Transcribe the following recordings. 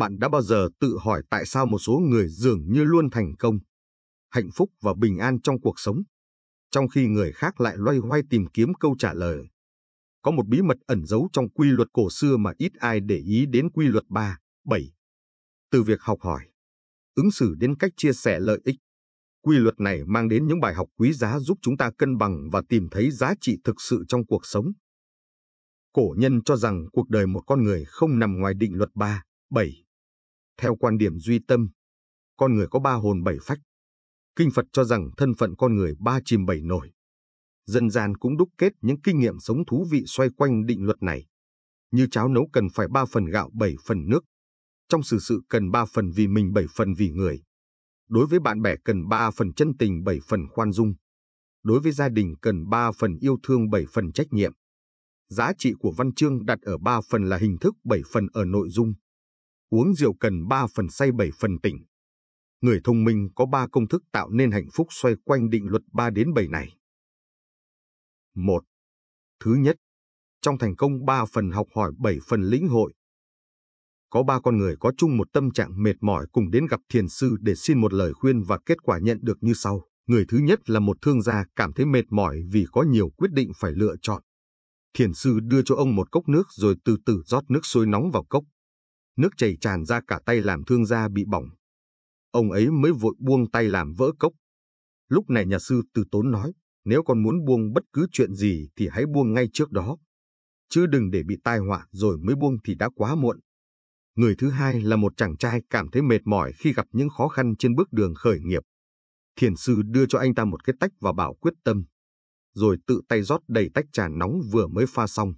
Bạn đã bao giờ tự hỏi tại sao một số người dường như luôn thành công, hạnh phúc và bình an trong cuộc sống, trong khi người khác lại loay hoay tìm kiếm câu trả lời? Có một bí mật ẩn giấu trong quy luật cổ xưa mà ít ai để ý đến quy luật 3, 7. Từ việc học hỏi, ứng xử đến cách chia sẻ lợi ích, quy luật này mang đến những bài học quý giá giúp chúng ta cân bằng và tìm thấy giá trị thực sự trong cuộc sống. Cổ nhân cho rằng cuộc đời một con người không nằm ngoài định luật 3, 7. Theo quan điểm duy tâm, con người có ba hồn bảy phách. Kinh Phật cho rằng thân phận con người ba chìm bảy nổi. Dân gian cũng đúc kết những kinh nghiệm sống thú vị xoay quanh định luật này. Như cháo nấu cần phải ba phần gạo bảy phần nước. Trong sự sự cần ba phần vì mình bảy phần vì người. Đối với bạn bè cần ba phần chân tình bảy phần khoan dung. Đối với gia đình cần ba phần yêu thương bảy phần trách nhiệm. Giá trị của văn chương đặt ở ba phần là hình thức bảy phần ở nội dung uống rượu cần 3 phần say 7 phần tỉnh. Người thông minh có 3 công thức tạo nên hạnh phúc xoay quanh định luật 3 đến 7 này. 1. Thứ nhất, trong thành công 3 phần học hỏi 7 phần lĩnh hội. Có 3 con người có chung một tâm trạng mệt mỏi cùng đến gặp thiền sư để xin một lời khuyên và kết quả nhận được như sau. Người thứ nhất là một thương gia cảm thấy mệt mỏi vì có nhiều quyết định phải lựa chọn. Thiền sư đưa cho ông một cốc nước rồi từ từ rót nước sôi nóng vào cốc, nước chảy tràn ra cả tay làm thương gia bị bỏng. Ông ấy mới vội buông tay làm vỡ cốc. Lúc này nhà sư từ tốn nói, nếu con muốn buông bất cứ chuyện gì thì hãy buông ngay trước đó. Chứ đừng để bị tai họa rồi mới buông thì đã quá muộn. Người thứ hai là một chàng trai cảm thấy mệt mỏi khi gặp những khó khăn trên bước đường khởi nghiệp. Thiền sư đưa cho anh ta một cái tách và bảo quyết tâm. Rồi tự tay rót đầy tách trà nóng vừa mới pha xong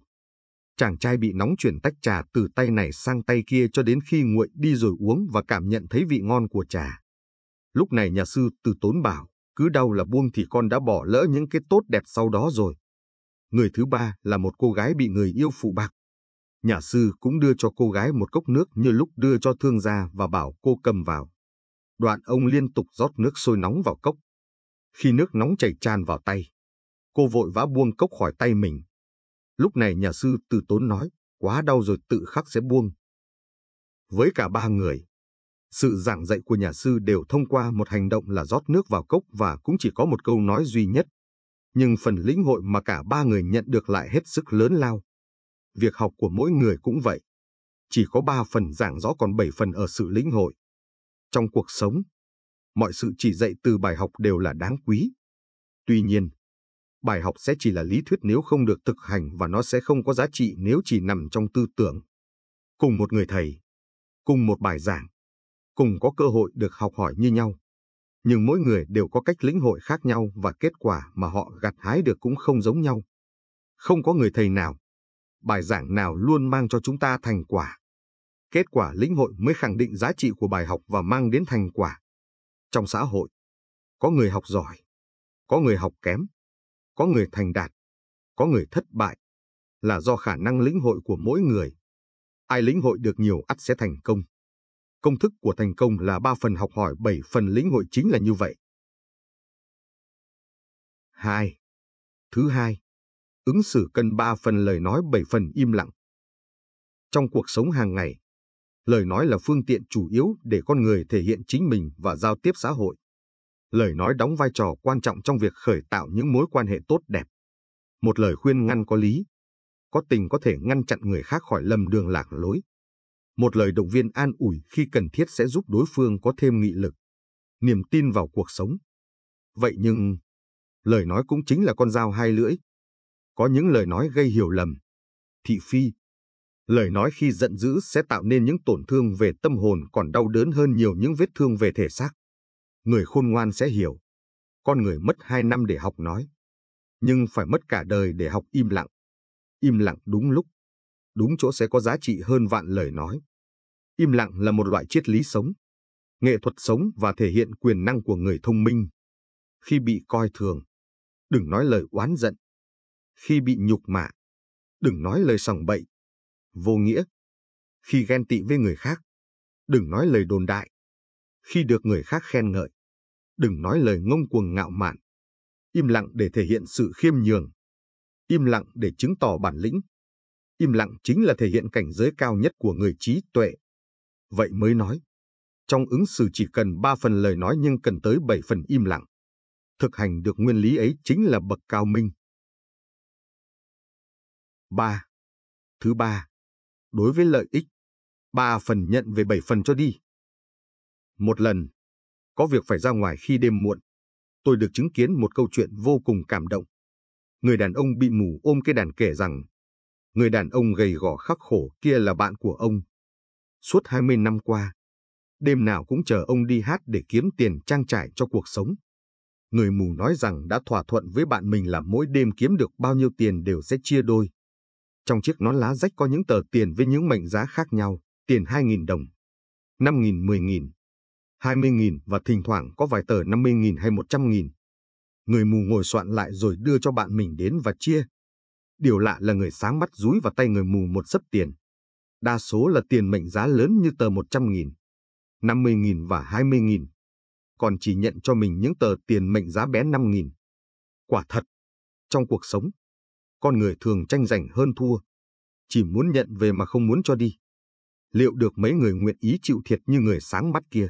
chàng trai bị nóng chuyển tách trà từ tay này sang tay kia cho đến khi nguội đi rồi uống và cảm nhận thấy vị ngon của trà. Lúc này nhà sư từ tốn bảo, cứ đau là buông thì con đã bỏ lỡ những cái tốt đẹp sau đó rồi. Người thứ ba là một cô gái bị người yêu phụ bạc. Nhà sư cũng đưa cho cô gái một cốc nước như lúc đưa cho thương gia và bảo cô cầm vào. Đoạn ông liên tục rót nước sôi nóng vào cốc. Khi nước nóng chảy tràn vào tay, cô vội vã buông cốc khỏi tay mình Lúc này nhà sư từ tốn nói, quá đau rồi tự khắc sẽ buông. Với cả ba người, sự giảng dạy của nhà sư đều thông qua một hành động là rót nước vào cốc và cũng chỉ có một câu nói duy nhất. Nhưng phần lĩnh hội mà cả ba người nhận được lại hết sức lớn lao. Việc học của mỗi người cũng vậy. Chỉ có ba phần giảng rõ còn bảy phần ở sự lĩnh hội. Trong cuộc sống, mọi sự chỉ dạy từ bài học đều là đáng quý. Tuy nhiên, bài học sẽ chỉ là lý thuyết nếu không được thực hành và nó sẽ không có giá trị nếu chỉ nằm trong tư tưởng. Cùng một người thầy, cùng một bài giảng, cùng có cơ hội được học hỏi như nhau. Nhưng mỗi người đều có cách lĩnh hội khác nhau và kết quả mà họ gặt hái được cũng không giống nhau. Không có người thầy nào, bài giảng nào luôn mang cho chúng ta thành quả. Kết quả lĩnh hội mới khẳng định giá trị của bài học và mang đến thành quả. Trong xã hội, có người học giỏi, có người học kém, có người thành đạt, có người thất bại, là do khả năng lĩnh hội của mỗi người. Ai lĩnh hội được nhiều ắt sẽ thành công. Công thức của thành công là 3 phần học hỏi 7 phần lĩnh hội chính là như vậy. 2. Thứ hai, ứng xử cần 3 phần lời nói 7 phần im lặng. Trong cuộc sống hàng ngày, lời nói là phương tiện chủ yếu để con người thể hiện chính mình và giao tiếp xã hội lời nói đóng vai trò quan trọng trong việc khởi tạo những mối quan hệ tốt đẹp. Một lời khuyên ngăn có lý, có tình có thể ngăn chặn người khác khỏi lầm đường lạc lối. Một lời động viên an ủi khi cần thiết sẽ giúp đối phương có thêm nghị lực, niềm tin vào cuộc sống. Vậy nhưng, lời nói cũng chính là con dao hai lưỡi. Có những lời nói gây hiểu lầm, thị phi. Lời nói khi giận dữ sẽ tạo nên những tổn thương về tâm hồn còn đau đớn hơn nhiều những vết thương về thể xác người khôn ngoan sẽ hiểu. Con người mất hai năm để học nói, nhưng phải mất cả đời để học im lặng. Im lặng đúng lúc, đúng chỗ sẽ có giá trị hơn vạn lời nói. Im lặng là một loại triết lý sống, nghệ thuật sống và thể hiện quyền năng của người thông minh. Khi bị coi thường, đừng nói lời oán giận. Khi bị nhục mạ, đừng nói lời sòng bậy, vô nghĩa. Khi ghen tị với người khác, đừng nói lời đồn đại khi được người khác khen ngợi. Đừng nói lời ngông cuồng ngạo mạn. Im lặng để thể hiện sự khiêm nhường. Im lặng để chứng tỏ bản lĩnh. Im lặng chính là thể hiện cảnh giới cao nhất của người trí tuệ. Vậy mới nói, trong ứng xử chỉ cần 3 phần lời nói nhưng cần tới 7 phần im lặng. Thực hành được nguyên lý ấy chính là bậc cao minh. 3. Thứ ba, đối với lợi ích, 3 phần nhận về 7 phần cho đi. Một lần, có việc phải ra ngoài khi đêm muộn, tôi được chứng kiến một câu chuyện vô cùng cảm động. Người đàn ông bị mù ôm cây đàn kể rằng, người đàn ông gầy gò khắc khổ kia là bạn của ông. Suốt 20 năm qua, đêm nào cũng chờ ông đi hát để kiếm tiền trang trải cho cuộc sống. Người mù nói rằng đã thỏa thuận với bạn mình là mỗi đêm kiếm được bao nhiêu tiền đều sẽ chia đôi. Trong chiếc nón lá rách có những tờ tiền với những mệnh giá khác nhau, tiền 2.000 đồng, 5.000, 10.000, 20.000 và thỉnh thoảng có vài tờ 50.000 hay 100.000. Người mù ngồi soạn lại rồi đưa cho bạn mình đến và chia. Điều lạ là người sáng mắt rúi vào tay người mù một sấp tiền. Đa số là tiền mệnh giá lớn như tờ 100.000, 50.000 và 20.000. Còn chỉ nhận cho mình những tờ tiền mệnh giá bé 5.000. Quả thật, trong cuộc sống, con người thường tranh giành hơn thua. Chỉ muốn nhận về mà không muốn cho đi liệu được mấy người nguyện ý chịu thiệt như người sáng mắt kia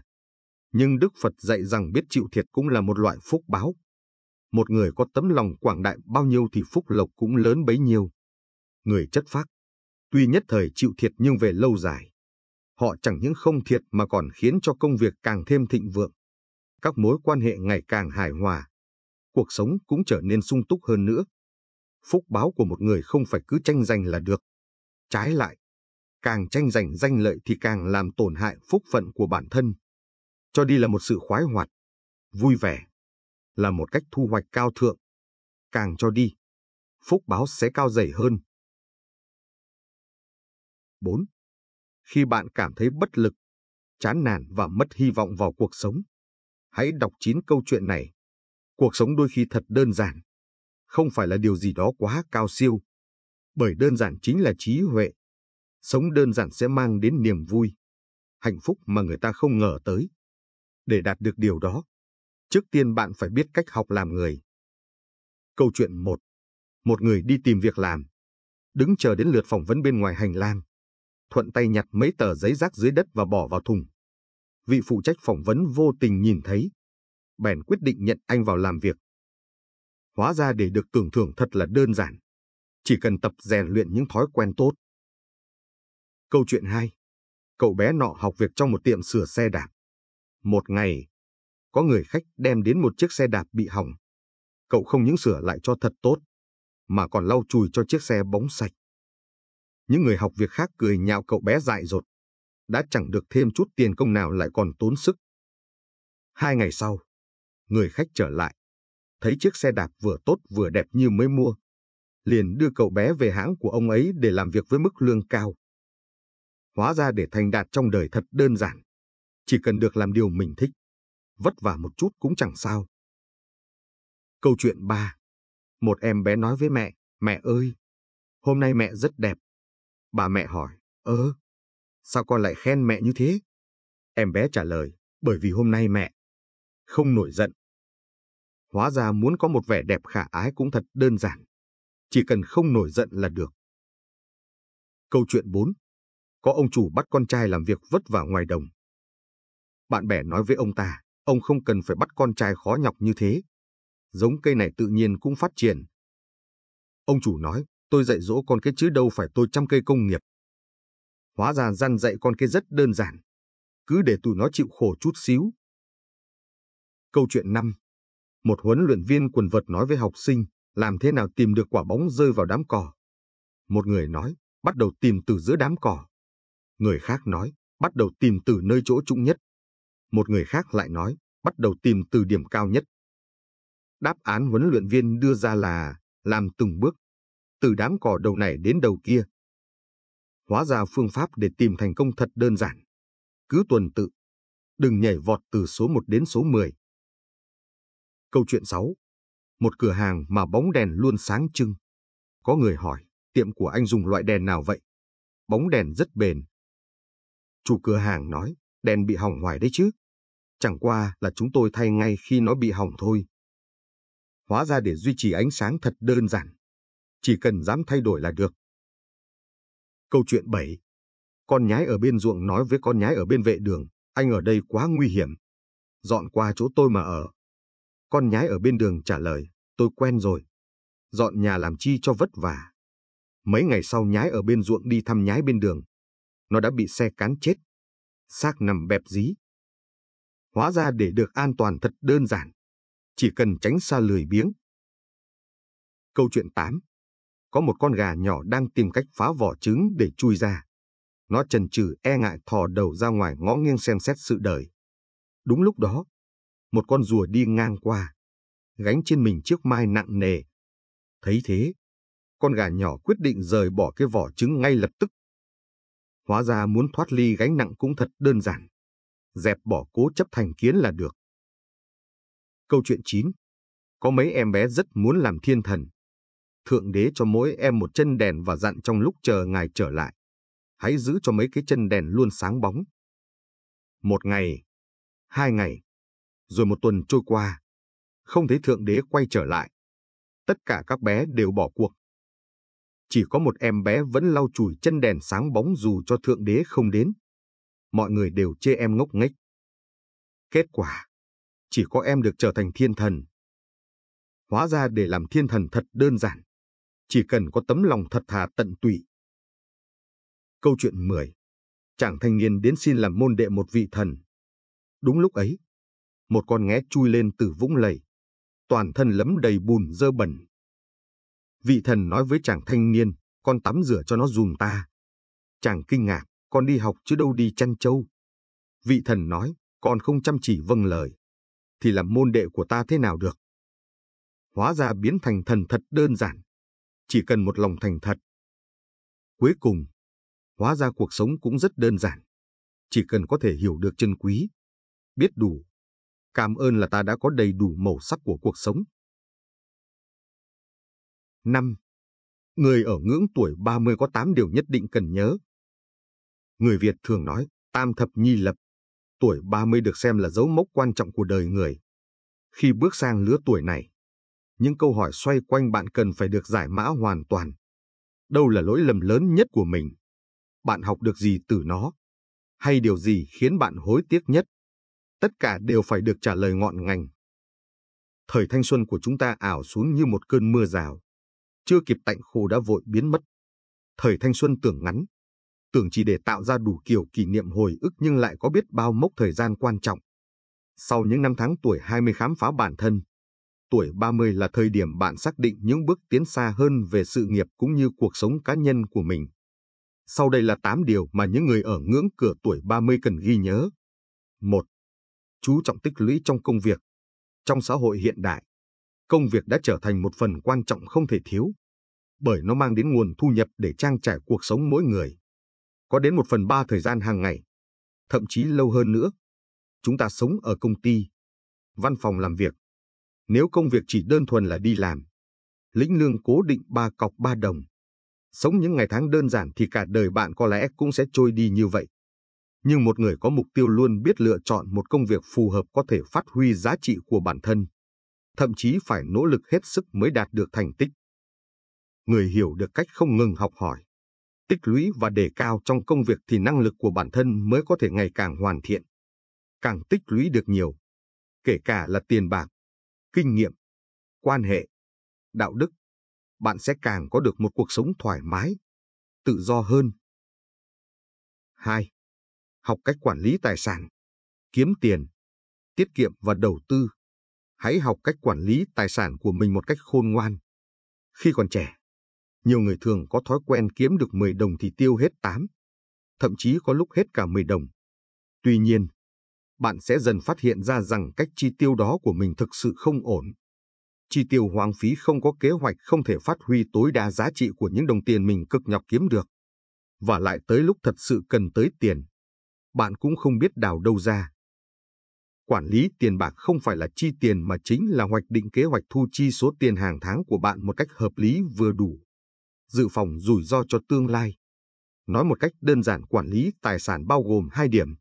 nhưng Đức Phật dạy rằng biết chịu thiệt cũng là một loại phúc báo. Một người có tấm lòng quảng đại bao nhiêu thì phúc lộc cũng lớn bấy nhiêu. Người chất phác, tuy nhất thời chịu thiệt nhưng về lâu dài. Họ chẳng những không thiệt mà còn khiến cho công việc càng thêm thịnh vượng. Các mối quan hệ ngày càng hài hòa. Cuộc sống cũng trở nên sung túc hơn nữa. Phúc báo của một người không phải cứ tranh giành là được. Trái lại, càng tranh giành danh lợi thì càng làm tổn hại phúc phận của bản thân. Cho đi là một sự khoái hoạt, vui vẻ, là một cách thu hoạch cao thượng. Càng cho đi, phúc báo sẽ cao dày hơn. 4. Khi bạn cảm thấy bất lực, chán nản và mất hy vọng vào cuộc sống, hãy đọc 9 câu chuyện này. Cuộc sống đôi khi thật đơn giản, không phải là điều gì đó quá cao siêu, bởi đơn giản chính là trí huệ. Sống đơn giản sẽ mang đến niềm vui, hạnh phúc mà người ta không ngờ tới. Để đạt được điều đó, trước tiên bạn phải biết cách học làm người. Câu chuyện 1. Một người đi tìm việc làm, đứng chờ đến lượt phỏng vấn bên ngoài hành lang, thuận tay nhặt mấy tờ giấy rác dưới đất và bỏ vào thùng. Vị phụ trách phỏng vấn vô tình nhìn thấy, bèn quyết định nhận anh vào làm việc. Hóa ra để được tưởng thưởng thật là đơn giản, chỉ cần tập rèn luyện những thói quen tốt. Câu chuyện 2. Cậu bé nọ học việc trong một tiệm sửa xe đạp. Một ngày, có người khách đem đến một chiếc xe đạp bị hỏng. Cậu không những sửa lại cho thật tốt, mà còn lau chùi cho chiếc xe bóng sạch. Những người học việc khác cười nhạo cậu bé dại dột, đã chẳng được thêm chút tiền công nào lại còn tốn sức. Hai ngày sau, người khách trở lại, thấy chiếc xe đạp vừa tốt vừa đẹp như mới mua, liền đưa cậu bé về hãng của ông ấy để làm việc với mức lương cao. Hóa ra để thành đạt trong đời thật đơn giản chỉ cần được làm điều mình thích. Vất vả một chút cũng chẳng sao. Câu chuyện 3 Một em bé nói với mẹ, mẹ ơi, hôm nay mẹ rất đẹp. Bà mẹ hỏi, ơ, sao con lại khen mẹ như thế? Em bé trả lời, bởi vì hôm nay mẹ không nổi giận. Hóa ra muốn có một vẻ đẹp khả ái cũng thật đơn giản. Chỉ cần không nổi giận là được. Câu chuyện 4 Có ông chủ bắt con trai làm việc vất vả ngoài đồng, bạn bè nói với ông ta, ông không cần phải bắt con trai khó nhọc như thế. Giống cây này tự nhiên cũng phát triển. Ông chủ nói, tôi dạy dỗ con cái chứ đâu phải tôi chăm cây công nghiệp. Hóa ra gian dạy con cái rất đơn giản. Cứ để tụi nó chịu khổ chút xíu. Câu chuyện 5 Một huấn luyện viên quần vợt nói với học sinh, làm thế nào tìm được quả bóng rơi vào đám cỏ. Một người nói, bắt đầu tìm từ giữa đám cỏ. Người khác nói, bắt đầu tìm từ nơi chỗ trũng nhất. Một người khác lại nói, bắt đầu tìm từ điểm cao nhất. Đáp án huấn luyện viên đưa ra là làm từng bước, từ đám cỏ đầu này đến đầu kia. Hóa ra phương pháp để tìm thành công thật đơn giản. Cứ tuần tự, đừng nhảy vọt từ số 1 đến số 10. Câu chuyện 6. Một cửa hàng mà bóng đèn luôn sáng trưng. Có người hỏi, tiệm của anh dùng loại đèn nào vậy? Bóng đèn rất bền. Chủ cửa hàng nói, đèn bị hỏng hoài đấy chứ. Chẳng qua là chúng tôi thay ngay khi nó bị hỏng thôi. Hóa ra để duy trì ánh sáng thật đơn giản. Chỉ cần dám thay đổi là được. Câu chuyện 7 Con nhái ở bên ruộng nói với con nhái ở bên vệ đường, anh ở đây quá nguy hiểm. Dọn qua chỗ tôi mà ở. Con nhái ở bên đường trả lời, tôi quen rồi. Dọn nhà làm chi cho vất vả. Mấy ngày sau nhái ở bên ruộng đi thăm nhái bên đường. Nó đã bị xe cán chết. Xác nằm bẹp dí. Hóa ra để được an toàn thật đơn giản, chỉ cần tránh xa lười biếng. Câu chuyện 8 Có một con gà nhỏ đang tìm cách phá vỏ trứng để chui ra. Nó chần chừ e ngại thò đầu ra ngoài ngõ nghiêng xem xét sự đời. Đúng lúc đó, một con rùa đi ngang qua, gánh trên mình chiếc mai nặng nề. Thấy thế, con gà nhỏ quyết định rời bỏ cái vỏ trứng ngay lập tức. Hóa ra muốn thoát ly gánh nặng cũng thật đơn giản dẹp bỏ cố chấp thành kiến là được. Câu chuyện 9 Có mấy em bé rất muốn làm thiên thần. Thượng đế cho mỗi em một chân đèn và dặn trong lúc chờ ngài trở lại. Hãy giữ cho mấy cái chân đèn luôn sáng bóng. Một ngày, hai ngày, rồi một tuần trôi qua. Không thấy Thượng đế quay trở lại. Tất cả các bé đều bỏ cuộc. Chỉ có một em bé vẫn lau chùi chân đèn sáng bóng dù cho Thượng đế không đến mọi người đều chê em ngốc nghếch. Kết quả, chỉ có em được trở thành thiên thần. Hóa ra để làm thiên thần thật đơn giản, chỉ cần có tấm lòng thật thà tận tụy. Câu chuyện 10 Chàng thanh niên đến xin làm môn đệ một vị thần. Đúng lúc ấy, một con nghé chui lên từ vũng lầy, toàn thân lấm đầy bùn dơ bẩn. Vị thần nói với chàng thanh niên, con tắm rửa cho nó dùm ta. Chàng kinh ngạc, con đi học chứ đâu đi chăn trâu. Vị thần nói, con không chăm chỉ vâng lời, thì làm môn đệ của ta thế nào được? Hóa ra biến thành thần thật đơn giản, chỉ cần một lòng thành thật. Cuối cùng, hóa ra cuộc sống cũng rất đơn giản, chỉ cần có thể hiểu được chân quý, biết đủ. Cảm ơn là ta đã có đầy đủ màu sắc của cuộc sống. 5. Người ở ngưỡng tuổi 30 có 8 điều nhất định cần nhớ. Người Việt thường nói tam thập nhi lập, tuổi 30 được xem là dấu mốc quan trọng của đời người. Khi bước sang lứa tuổi này, những câu hỏi xoay quanh bạn cần phải được giải mã hoàn toàn. Đâu là lỗi lầm lớn nhất của mình? Bạn học được gì từ nó? Hay điều gì khiến bạn hối tiếc nhất? Tất cả đều phải được trả lời ngọn ngành. Thời thanh xuân của chúng ta ảo xuống như một cơn mưa rào. Chưa kịp tạnh khô đã vội biến mất. Thời thanh xuân tưởng ngắn, tưởng chỉ để tạo ra đủ kiểu kỷ niệm hồi ức nhưng lại có biết bao mốc thời gian quan trọng. Sau những năm tháng tuổi 20 khám phá bản thân, tuổi 30 là thời điểm bạn xác định những bước tiến xa hơn về sự nghiệp cũng như cuộc sống cá nhân của mình. Sau đây là 8 điều mà những người ở ngưỡng cửa tuổi 30 cần ghi nhớ. 1. Chú trọng tích lũy trong công việc. Trong xã hội hiện đại, công việc đã trở thành một phần quan trọng không thể thiếu, bởi nó mang đến nguồn thu nhập để trang trải cuộc sống mỗi người có đến một phần ba thời gian hàng ngày, thậm chí lâu hơn nữa. Chúng ta sống ở công ty, văn phòng làm việc. Nếu công việc chỉ đơn thuần là đi làm, lĩnh lương cố định ba cọc ba đồng, sống những ngày tháng đơn giản thì cả đời bạn có lẽ cũng sẽ trôi đi như vậy. Nhưng một người có mục tiêu luôn biết lựa chọn một công việc phù hợp có thể phát huy giá trị của bản thân, thậm chí phải nỗ lực hết sức mới đạt được thành tích. Người hiểu được cách không ngừng học hỏi, tích lũy và đề cao trong công việc thì năng lực của bản thân mới có thể ngày càng hoàn thiện. Càng tích lũy được nhiều, kể cả là tiền bạc, kinh nghiệm, quan hệ, đạo đức, bạn sẽ càng có được một cuộc sống thoải mái, tự do hơn. 2. Học cách quản lý tài sản, kiếm tiền, tiết kiệm và đầu tư. Hãy học cách quản lý tài sản của mình một cách khôn ngoan. Khi còn trẻ, nhiều người thường có thói quen kiếm được 10 đồng thì tiêu hết 8, thậm chí có lúc hết cả 10 đồng. Tuy nhiên, bạn sẽ dần phát hiện ra rằng cách chi tiêu đó của mình thực sự không ổn. Chi tiêu hoang phí không có kế hoạch không thể phát huy tối đa giá trị của những đồng tiền mình cực nhọc kiếm được. Và lại tới lúc thật sự cần tới tiền, bạn cũng không biết đào đâu ra. Quản lý tiền bạc không phải là chi tiền mà chính là hoạch định kế hoạch thu chi số tiền hàng tháng của bạn một cách hợp lý vừa đủ dự phòng rủi ro cho tương lai. Nói một cách đơn giản quản lý tài sản bao gồm hai điểm.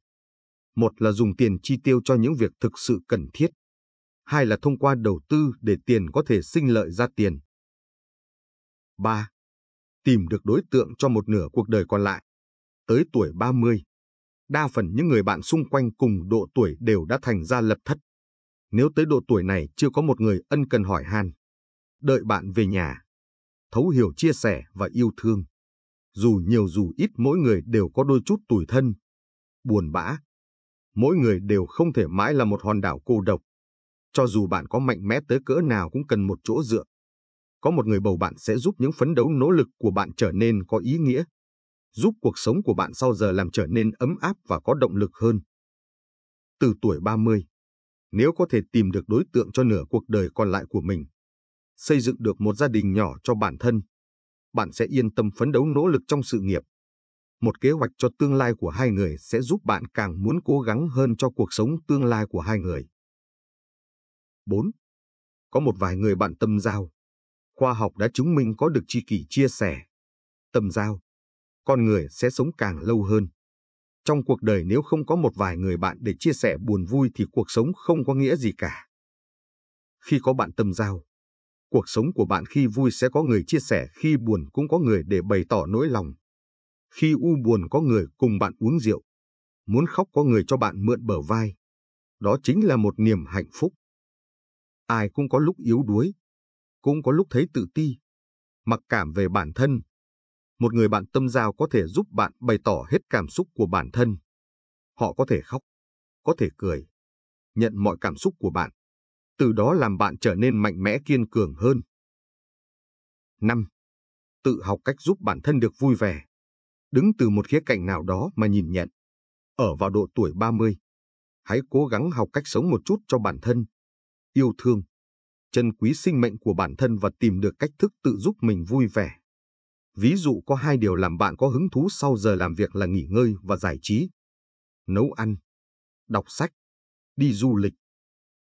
Một là dùng tiền chi tiêu cho những việc thực sự cần thiết. Hai là thông qua đầu tư để tiền có thể sinh lợi ra tiền. 3. Tìm được đối tượng cho một nửa cuộc đời còn lại. Tới tuổi 30, đa phần những người bạn xung quanh cùng độ tuổi đều đã thành ra lập thất. Nếu tới độ tuổi này chưa có một người ân cần hỏi han, đợi bạn về nhà, thấu hiểu chia sẻ và yêu thương. Dù nhiều dù ít mỗi người đều có đôi chút tủi thân, buồn bã. Mỗi người đều không thể mãi là một hòn đảo cô độc. Cho dù bạn có mạnh mẽ tới cỡ nào cũng cần một chỗ dựa. Có một người bầu bạn sẽ giúp những phấn đấu nỗ lực của bạn trở nên có ý nghĩa, giúp cuộc sống của bạn sau giờ làm trở nên ấm áp và có động lực hơn. Từ tuổi 30, nếu có thể tìm được đối tượng cho nửa cuộc đời còn lại của mình, xây dựng được một gia đình nhỏ cho bản thân, bạn sẽ yên tâm phấn đấu nỗ lực trong sự nghiệp. Một kế hoạch cho tương lai của hai người sẽ giúp bạn càng muốn cố gắng hơn cho cuộc sống tương lai của hai người. 4. Có một vài người bạn tâm giao. Khoa học đã chứng minh có được tri kỷ chia sẻ. Tâm giao. Con người sẽ sống càng lâu hơn. Trong cuộc đời nếu không có một vài người bạn để chia sẻ buồn vui thì cuộc sống không có nghĩa gì cả. Khi có bạn tâm giao, Cuộc sống của bạn khi vui sẽ có người chia sẻ, khi buồn cũng có người để bày tỏ nỗi lòng. Khi u buồn có người cùng bạn uống rượu. Muốn khóc có người cho bạn mượn bờ vai. Đó chính là một niềm hạnh phúc. Ai cũng có lúc yếu đuối, cũng có lúc thấy tự ti, mặc cảm về bản thân. Một người bạn tâm giao có thể giúp bạn bày tỏ hết cảm xúc của bản thân. Họ có thể khóc, có thể cười, nhận mọi cảm xúc của bạn từ đó làm bạn trở nên mạnh mẽ kiên cường hơn. 5. Tự học cách giúp bản thân được vui vẻ. Đứng từ một khía cạnh nào đó mà nhìn nhận. Ở vào độ tuổi 30, hãy cố gắng học cách sống một chút cho bản thân. Yêu thương, trân quý sinh mệnh của bản thân và tìm được cách thức tự giúp mình vui vẻ. Ví dụ có hai điều làm bạn có hứng thú sau giờ làm việc là nghỉ ngơi và giải trí. Nấu ăn, đọc sách, đi du lịch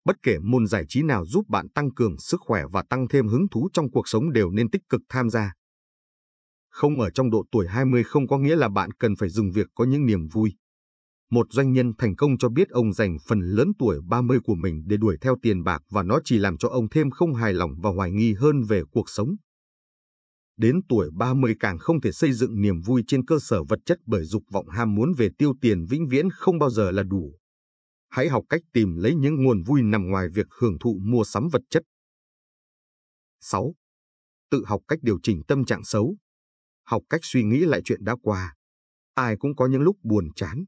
Bất kể môn giải trí nào giúp bạn tăng cường sức khỏe và tăng thêm hứng thú trong cuộc sống đều nên tích cực tham gia. Không ở trong độ tuổi 20 không có nghĩa là bạn cần phải dừng việc có những niềm vui. Một doanh nhân thành công cho biết ông dành phần lớn tuổi 30 của mình để đuổi theo tiền bạc và nó chỉ làm cho ông thêm không hài lòng và hoài nghi hơn về cuộc sống. Đến tuổi 30 càng không thể xây dựng niềm vui trên cơ sở vật chất bởi dục vọng ham muốn về tiêu tiền vĩnh viễn không bao giờ là đủ. Hãy học cách tìm lấy những nguồn vui nằm ngoài việc hưởng thụ mua sắm vật chất. 6. Tự học cách điều chỉnh tâm trạng xấu. Học cách suy nghĩ lại chuyện đã qua. Ai cũng có những lúc buồn chán,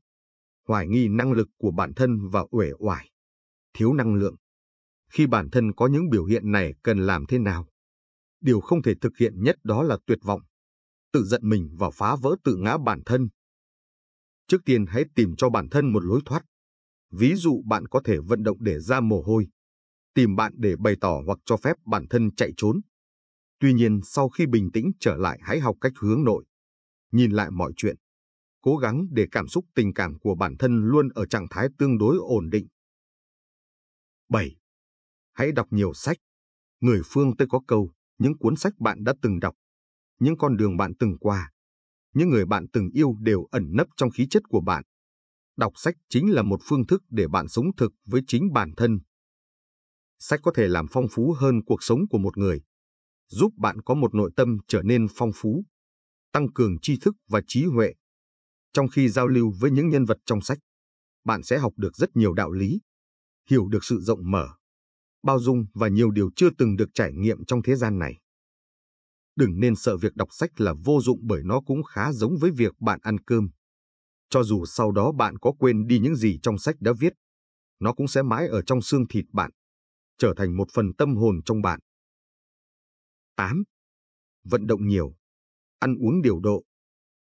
hoài nghi năng lực của bản thân và uể oải, thiếu năng lượng. Khi bản thân có những biểu hiện này cần làm thế nào? Điều không thể thực hiện nhất đó là tuyệt vọng, tự giận mình và phá vỡ tự ngã bản thân. Trước tiên hãy tìm cho bản thân một lối thoát. Ví dụ bạn có thể vận động để ra mồ hôi, tìm bạn để bày tỏ hoặc cho phép bản thân chạy trốn. Tuy nhiên sau khi bình tĩnh trở lại hãy học cách hướng nội, nhìn lại mọi chuyện, cố gắng để cảm xúc tình cảm của bản thân luôn ở trạng thái tương đối ổn định. 7. Hãy đọc nhiều sách. Người phương Tây có câu, những cuốn sách bạn đã từng đọc, những con đường bạn từng qua, những người bạn từng yêu đều ẩn nấp trong khí chất của bạn. Đọc sách chính là một phương thức để bạn sống thực với chính bản thân. Sách có thể làm phong phú hơn cuộc sống của một người, giúp bạn có một nội tâm trở nên phong phú, tăng cường tri thức và trí huệ. Trong khi giao lưu với những nhân vật trong sách, bạn sẽ học được rất nhiều đạo lý, hiểu được sự rộng mở, bao dung và nhiều điều chưa từng được trải nghiệm trong thế gian này. Đừng nên sợ việc đọc sách là vô dụng bởi nó cũng khá giống với việc bạn ăn cơm. Cho dù sau đó bạn có quên đi những gì trong sách đã viết, nó cũng sẽ mãi ở trong xương thịt bạn, trở thành một phần tâm hồn trong bạn. 8. Vận động nhiều, ăn uống điều độ,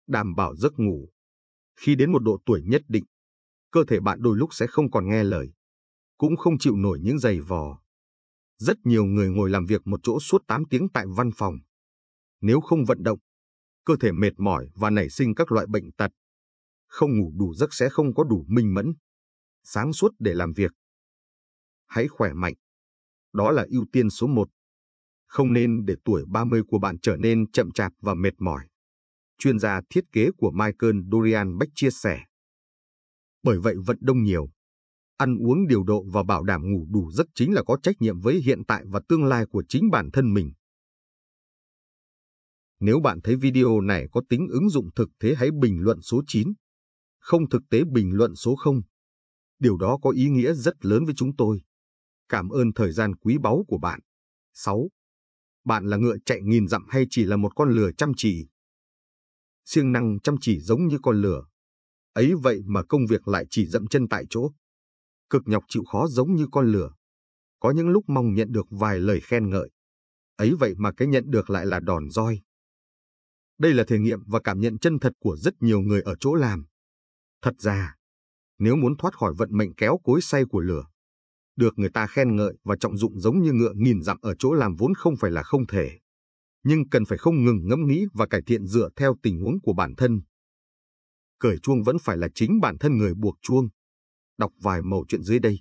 đảm bảo giấc ngủ. Khi đến một độ tuổi nhất định, cơ thể bạn đôi lúc sẽ không còn nghe lời, cũng không chịu nổi những giày vò. Rất nhiều người ngồi làm việc một chỗ suốt 8 tiếng tại văn phòng. Nếu không vận động, cơ thể mệt mỏi và nảy sinh các loại bệnh tật không ngủ đủ giấc sẽ không có đủ minh mẫn, sáng suốt để làm việc. Hãy khỏe mạnh. Đó là ưu tiên số một. Không nên để tuổi 30 của bạn trở nên chậm chạp và mệt mỏi. Chuyên gia thiết kế của Michael Dorian Beck chia sẻ. Bởi vậy vận động nhiều, ăn uống điều độ và bảo đảm ngủ đủ giấc chính là có trách nhiệm với hiện tại và tương lai của chính bản thân mình. Nếu bạn thấy video này có tính ứng dụng thực thế hãy bình luận số 9 không thực tế bình luận số 0. Điều đó có ý nghĩa rất lớn với chúng tôi. Cảm ơn thời gian quý báu của bạn. 6. Bạn là ngựa chạy nghìn dặm hay chỉ là một con lừa chăm chỉ? Siêng năng chăm chỉ giống như con lừa. Ấy vậy mà công việc lại chỉ dậm chân tại chỗ. Cực nhọc chịu khó giống như con lừa. Có những lúc mong nhận được vài lời khen ngợi. Ấy vậy mà cái nhận được lại là đòn roi. Đây là thể nghiệm và cảm nhận chân thật của rất nhiều người ở chỗ làm. Thật ra, nếu muốn thoát khỏi vận mệnh kéo cối say của lửa, được người ta khen ngợi và trọng dụng giống như ngựa nghìn dặm ở chỗ làm vốn không phải là không thể. Nhưng cần phải không ngừng ngẫm nghĩ và cải thiện dựa theo tình huống của bản thân. Cởi chuông vẫn phải là chính bản thân người buộc chuông. Đọc vài mẩu chuyện dưới đây.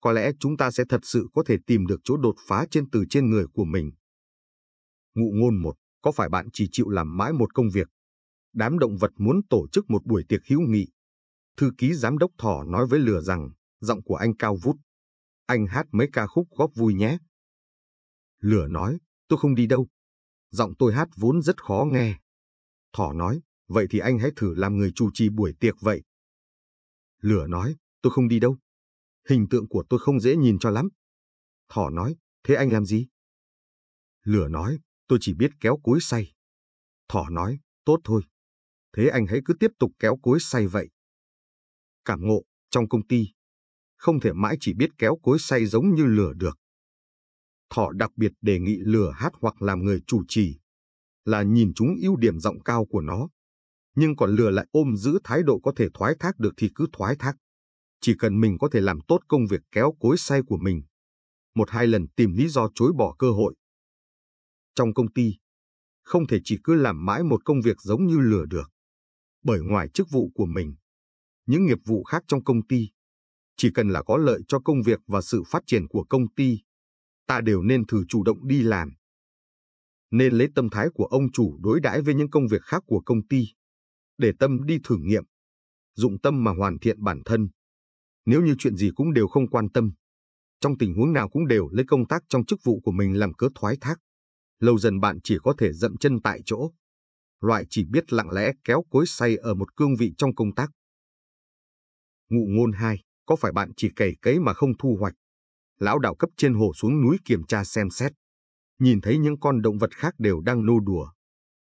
Có lẽ chúng ta sẽ thật sự có thể tìm được chỗ đột phá trên từ trên người của mình. Ngụ ngôn một, có phải bạn chỉ chịu làm mãi một công việc? Đám động vật muốn tổ chức một buổi tiệc hữu nghị thư ký giám đốc thỏ nói với lừa rằng, giọng của anh cao vút. Anh hát mấy ca khúc góp vui nhé. Lửa nói, tôi không đi đâu. Giọng tôi hát vốn rất khó nghe. Thỏ nói, vậy thì anh hãy thử làm người chủ trì buổi tiệc vậy. Lửa nói, tôi không đi đâu. Hình tượng của tôi không dễ nhìn cho lắm. Thỏ nói, thế anh làm gì? Lửa nói, tôi chỉ biết kéo cối say. Thỏ nói, tốt thôi. Thế anh hãy cứ tiếp tục kéo cối say vậy cảm ngộ trong công ty. Không thể mãi chỉ biết kéo cối say giống như lửa được. Thọ đặc biệt đề nghị lửa hát hoặc làm người chủ trì, là nhìn chúng ưu điểm giọng cao của nó. Nhưng còn lừa lại ôm giữ thái độ có thể thoái thác được thì cứ thoái thác. Chỉ cần mình có thể làm tốt công việc kéo cối say của mình. Một hai lần tìm lý do chối bỏ cơ hội. Trong công ty, không thể chỉ cứ làm mãi một công việc giống như lừa được. Bởi ngoài chức vụ của mình, những nghiệp vụ khác trong công ty. Chỉ cần là có lợi cho công việc và sự phát triển của công ty, ta đều nên thử chủ động đi làm. Nên lấy tâm thái của ông chủ đối đãi với những công việc khác của công ty, để tâm đi thử nghiệm, dụng tâm mà hoàn thiện bản thân. Nếu như chuyện gì cũng đều không quan tâm, trong tình huống nào cũng đều lấy công tác trong chức vụ của mình làm cớ thoái thác, lâu dần bạn chỉ có thể dậm chân tại chỗ loại chỉ biết lặng lẽ kéo cối say ở một cương vị trong công tác. Ngụ ngôn hai có phải bạn chỉ cày cấy mà không thu hoạch? Lão đạo cấp trên hồ xuống núi kiểm tra xem xét. Nhìn thấy những con động vật khác đều đang nô đùa.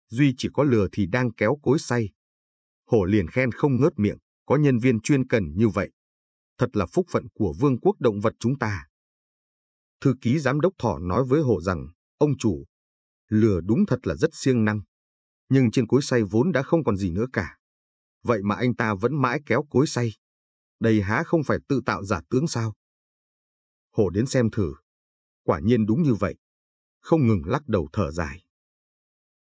Duy chỉ có lừa thì đang kéo cối say. Hổ liền khen không ngớt miệng, có nhân viên chuyên cần như vậy. Thật là phúc phận của vương quốc động vật chúng ta. Thư ký giám đốc thỏ nói với hổ rằng, ông chủ, lừa đúng thật là rất siêng năng. Nhưng trên cối say vốn đã không còn gì nữa cả. Vậy mà anh ta vẫn mãi kéo cối say đây há không phải tự tạo giả tướng sao? Hồ đến xem thử, quả nhiên đúng như vậy, không ngừng lắc đầu thở dài.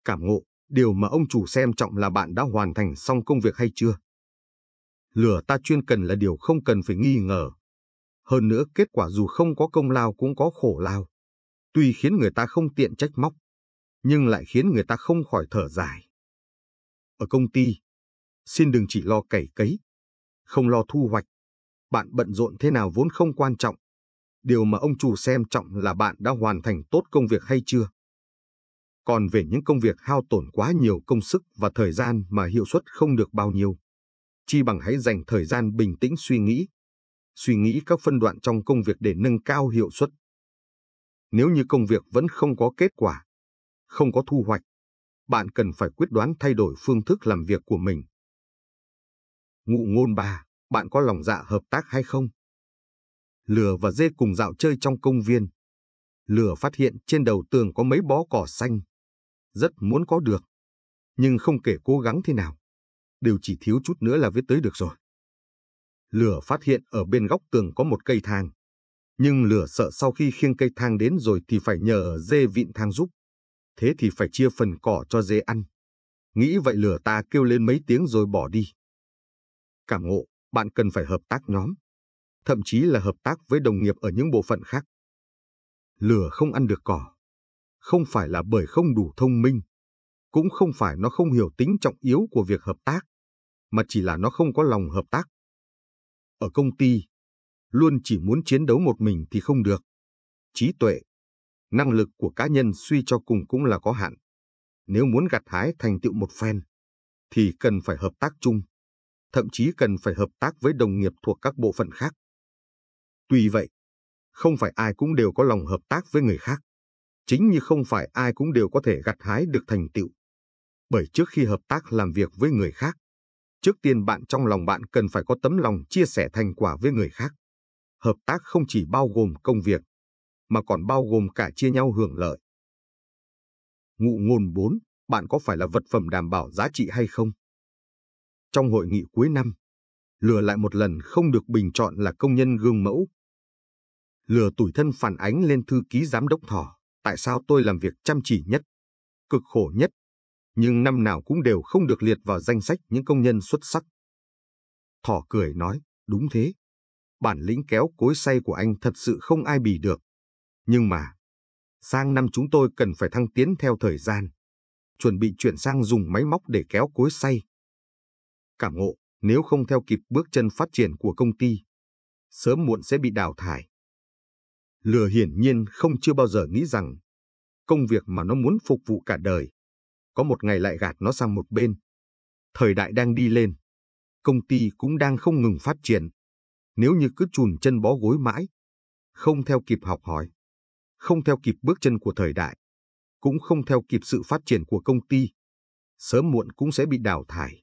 Cảm ngộ, điều mà ông chủ xem trọng là bạn đã hoàn thành xong công việc hay chưa? lừa ta chuyên cần là điều không cần phải nghi ngờ. Hơn nữa kết quả dù không có công lao cũng có khổ lao. Tuy khiến người ta không tiện trách móc, nhưng lại khiến người ta không khỏi thở dài. Ở công ty, xin đừng chỉ lo cày cấy, không lo thu hoạch. Bạn bận rộn thế nào vốn không quan trọng. Điều mà ông chủ xem trọng là bạn đã hoàn thành tốt công việc hay chưa. Còn về những công việc hao tổn quá nhiều công sức và thời gian mà hiệu suất không được bao nhiêu, chi bằng hãy dành thời gian bình tĩnh suy nghĩ, suy nghĩ các phân đoạn trong công việc để nâng cao hiệu suất. Nếu như công việc vẫn không có kết quả, không có thu hoạch, bạn cần phải quyết đoán thay đổi phương thức làm việc của mình ngụ ngôn bà, bạn có lòng dạ hợp tác hay không? Lửa và dê cùng dạo chơi trong công viên. Lửa phát hiện trên đầu tường có mấy bó cỏ xanh. Rất muốn có được, nhưng không kể cố gắng thế nào. Đều chỉ thiếu chút nữa là viết tới được rồi. Lửa phát hiện ở bên góc tường có một cây thang. Nhưng lửa sợ sau khi khiêng cây thang đến rồi thì phải nhờ dê vịn thang giúp. Thế thì phải chia phần cỏ cho dê ăn. Nghĩ vậy lửa ta kêu lên mấy tiếng rồi bỏ đi cảm ngộ, bạn cần phải hợp tác nhóm, thậm chí là hợp tác với đồng nghiệp ở những bộ phận khác. Lửa không ăn được cỏ, không phải là bởi không đủ thông minh, cũng không phải nó không hiểu tính trọng yếu của việc hợp tác, mà chỉ là nó không có lòng hợp tác. Ở công ty, luôn chỉ muốn chiến đấu một mình thì không được. Trí tuệ, năng lực của cá nhân suy cho cùng cũng là có hạn. Nếu muốn gặt hái thành tựu một phen, thì cần phải hợp tác chung thậm chí cần phải hợp tác với đồng nghiệp thuộc các bộ phận khác. Tuy vậy, không phải ai cũng đều có lòng hợp tác với người khác. Chính như không phải ai cũng đều có thể gặt hái được thành tựu. Bởi trước khi hợp tác làm việc với người khác, trước tiên bạn trong lòng bạn cần phải có tấm lòng chia sẻ thành quả với người khác. Hợp tác không chỉ bao gồm công việc, mà còn bao gồm cả chia nhau hưởng lợi. Ngụ ngôn 4, bạn có phải là vật phẩm đảm bảo giá trị hay không? trong hội nghị cuối năm, lừa lại một lần không được bình chọn là công nhân gương mẫu. Lừa tuổi thân phản ánh lên thư ký giám đốc thỏ, tại sao tôi làm việc chăm chỉ nhất, cực khổ nhất, nhưng năm nào cũng đều không được liệt vào danh sách những công nhân xuất sắc. Thỏ cười nói, đúng thế, bản lĩnh kéo cối say của anh thật sự không ai bì được. Nhưng mà, sang năm chúng tôi cần phải thăng tiến theo thời gian, chuẩn bị chuyển sang dùng máy móc để kéo cối say cảm ngộ, nếu không theo kịp bước chân phát triển của công ty, sớm muộn sẽ bị đào thải. Lừa hiển nhiên không chưa bao giờ nghĩ rằng công việc mà nó muốn phục vụ cả đời, có một ngày lại gạt nó sang một bên. Thời đại đang đi lên, công ty cũng đang không ngừng phát triển. Nếu như cứ chùn chân bó gối mãi, không theo kịp học hỏi, không theo kịp bước chân của thời đại, cũng không theo kịp sự phát triển của công ty, sớm muộn cũng sẽ bị đào thải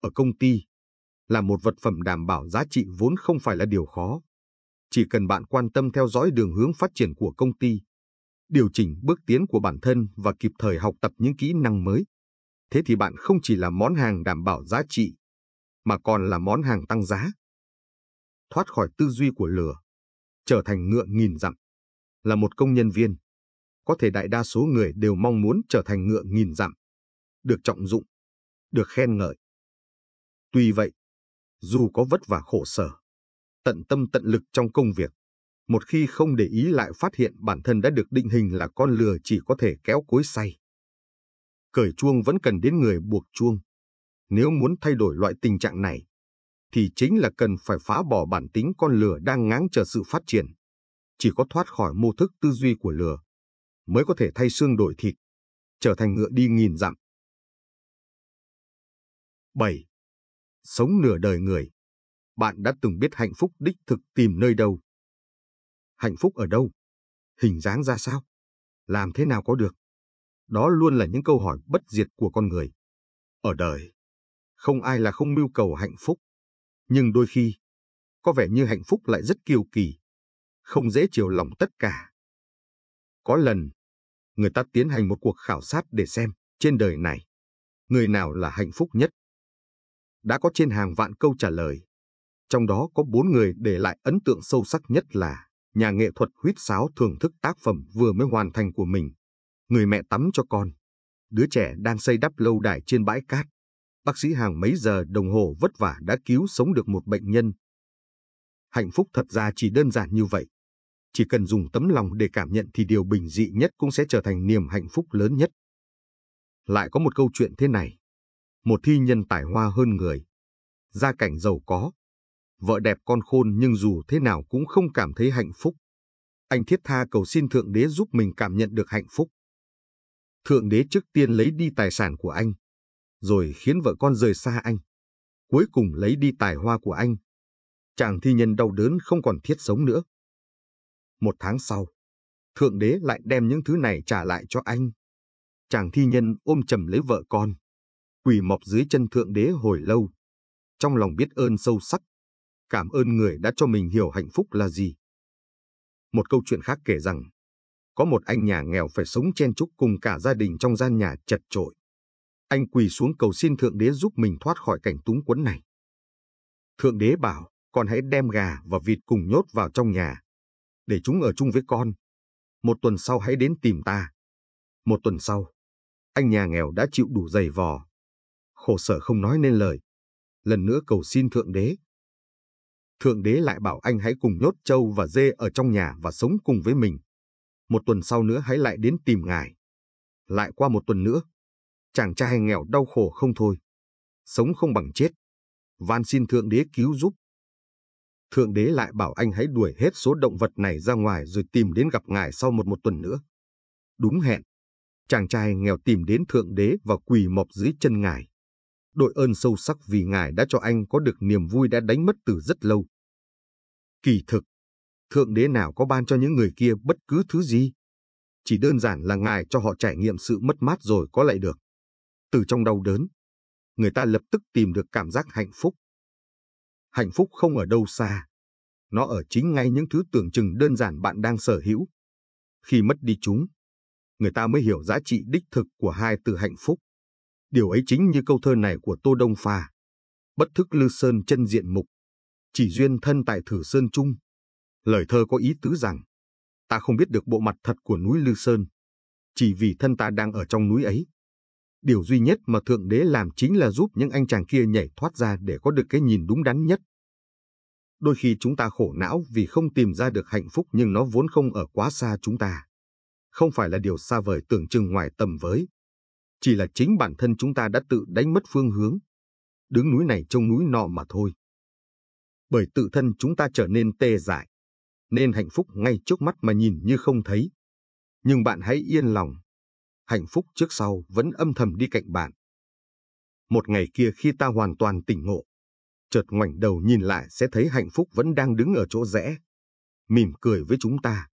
ở công ty là một vật phẩm đảm bảo giá trị vốn không phải là điều khó. Chỉ cần bạn quan tâm theo dõi đường hướng phát triển của công ty, điều chỉnh bước tiến của bản thân và kịp thời học tập những kỹ năng mới. Thế thì bạn không chỉ là món hàng đảm bảo giá trị, mà còn là món hàng tăng giá. Thoát khỏi tư duy của lửa, trở thành ngựa nghìn dặm, là một công nhân viên. Có thể đại đa số người đều mong muốn trở thành ngựa nghìn dặm, được trọng dụng, được khen ngợi Tuy vậy, dù có vất vả khổ sở, tận tâm tận lực trong công việc, một khi không để ý lại phát hiện bản thân đã được định hình là con lừa chỉ có thể kéo cối say. Cởi chuông vẫn cần đến người buộc chuông. Nếu muốn thay đổi loại tình trạng này, thì chính là cần phải phá bỏ bản tính con lừa đang ngáng chờ sự phát triển. Chỉ có thoát khỏi mô thức tư duy của lừa, mới có thể thay xương đổi thịt, trở thành ngựa đi nghìn dặm. 7 sống nửa đời người, bạn đã từng biết hạnh phúc đích thực tìm nơi đâu. Hạnh phúc ở đâu? Hình dáng ra sao? Làm thế nào có được? Đó luôn là những câu hỏi bất diệt của con người. Ở đời, không ai là không mưu cầu hạnh phúc. Nhưng đôi khi, có vẻ như hạnh phúc lại rất kiêu kỳ, không dễ chiều lòng tất cả. Có lần, người ta tiến hành một cuộc khảo sát để xem trên đời này, người nào là hạnh phúc nhất đã có trên hàng vạn câu trả lời. Trong đó có bốn người để lại ấn tượng sâu sắc nhất là nhà nghệ thuật huyết sáo thưởng thức tác phẩm vừa mới hoàn thành của mình, người mẹ tắm cho con, đứa trẻ đang xây đắp lâu đài trên bãi cát, bác sĩ hàng mấy giờ đồng hồ vất vả đã cứu sống được một bệnh nhân. Hạnh phúc thật ra chỉ đơn giản như vậy. Chỉ cần dùng tấm lòng để cảm nhận thì điều bình dị nhất cũng sẽ trở thành niềm hạnh phúc lớn nhất. Lại có một câu chuyện thế này một thi nhân tài hoa hơn người. Gia cảnh giàu có, vợ đẹp con khôn nhưng dù thế nào cũng không cảm thấy hạnh phúc. Anh thiết tha cầu xin Thượng Đế giúp mình cảm nhận được hạnh phúc. Thượng Đế trước tiên lấy đi tài sản của anh, rồi khiến vợ con rời xa anh. Cuối cùng lấy đi tài hoa của anh. Chàng thi nhân đau đớn không còn thiết sống nữa. Một tháng sau, Thượng Đế lại đem những thứ này trả lại cho anh. Chàng thi nhân ôm chầm lấy vợ con, quỳ mọp dưới chân Thượng Đế hồi lâu. Trong lòng biết ơn sâu sắc, cảm ơn người đã cho mình hiểu hạnh phúc là gì. Một câu chuyện khác kể rằng, có một anh nhà nghèo phải sống chen chúc cùng cả gia đình trong gian nhà chật trội. Anh quỳ xuống cầu xin Thượng Đế giúp mình thoát khỏi cảnh túng quấn này. Thượng Đế bảo, con hãy đem gà và vịt cùng nhốt vào trong nhà, để chúng ở chung với con. Một tuần sau hãy đến tìm ta. Một tuần sau, anh nhà nghèo đã chịu đủ dày vò, khổ sở không nói nên lời. Lần nữa cầu xin Thượng Đế. Thượng Đế lại bảo anh hãy cùng nhốt trâu và dê ở trong nhà và sống cùng với mình. Một tuần sau nữa hãy lại đến tìm ngài. Lại qua một tuần nữa, chàng trai nghèo đau khổ không thôi. Sống không bằng chết. Van xin Thượng Đế cứu giúp. Thượng Đế lại bảo anh hãy đuổi hết số động vật này ra ngoài rồi tìm đến gặp ngài sau một một tuần nữa. Đúng hẹn, chàng trai nghèo tìm đến Thượng Đế và quỳ mọc dưới chân ngài đội ơn sâu sắc vì Ngài đã cho anh có được niềm vui đã đánh mất từ rất lâu. Kỳ thực, Thượng Đế nào có ban cho những người kia bất cứ thứ gì? Chỉ đơn giản là Ngài cho họ trải nghiệm sự mất mát rồi có lại được. Từ trong đau đớn, người ta lập tức tìm được cảm giác hạnh phúc. Hạnh phúc không ở đâu xa. Nó ở chính ngay những thứ tưởng chừng đơn giản bạn đang sở hữu. Khi mất đi chúng, người ta mới hiểu giá trị đích thực của hai từ hạnh phúc. Điều ấy chính như câu thơ này của Tô Đông phà Bất thức lư sơn chân diện mục, chỉ duyên thân tại thử sơn trung. Lời thơ có ý tứ rằng, ta không biết được bộ mặt thật của núi Lư Sơn, chỉ vì thân ta đang ở trong núi ấy. Điều duy nhất mà Thượng Đế làm chính là giúp những anh chàng kia nhảy thoát ra để có được cái nhìn đúng đắn nhất. Đôi khi chúng ta khổ não vì không tìm ra được hạnh phúc nhưng nó vốn không ở quá xa chúng ta. Không phải là điều xa vời tưởng chừng ngoài tầm với. Chỉ là chính bản thân chúng ta đã tự đánh mất phương hướng. Đứng núi này trông núi nọ mà thôi. Bởi tự thân chúng ta trở nên tê dại, nên hạnh phúc ngay trước mắt mà nhìn như không thấy. Nhưng bạn hãy yên lòng, hạnh phúc trước sau vẫn âm thầm đi cạnh bạn. Một ngày kia khi ta hoàn toàn tỉnh ngộ, chợt ngoảnh đầu nhìn lại sẽ thấy hạnh phúc vẫn đang đứng ở chỗ rẽ, mỉm cười với chúng ta,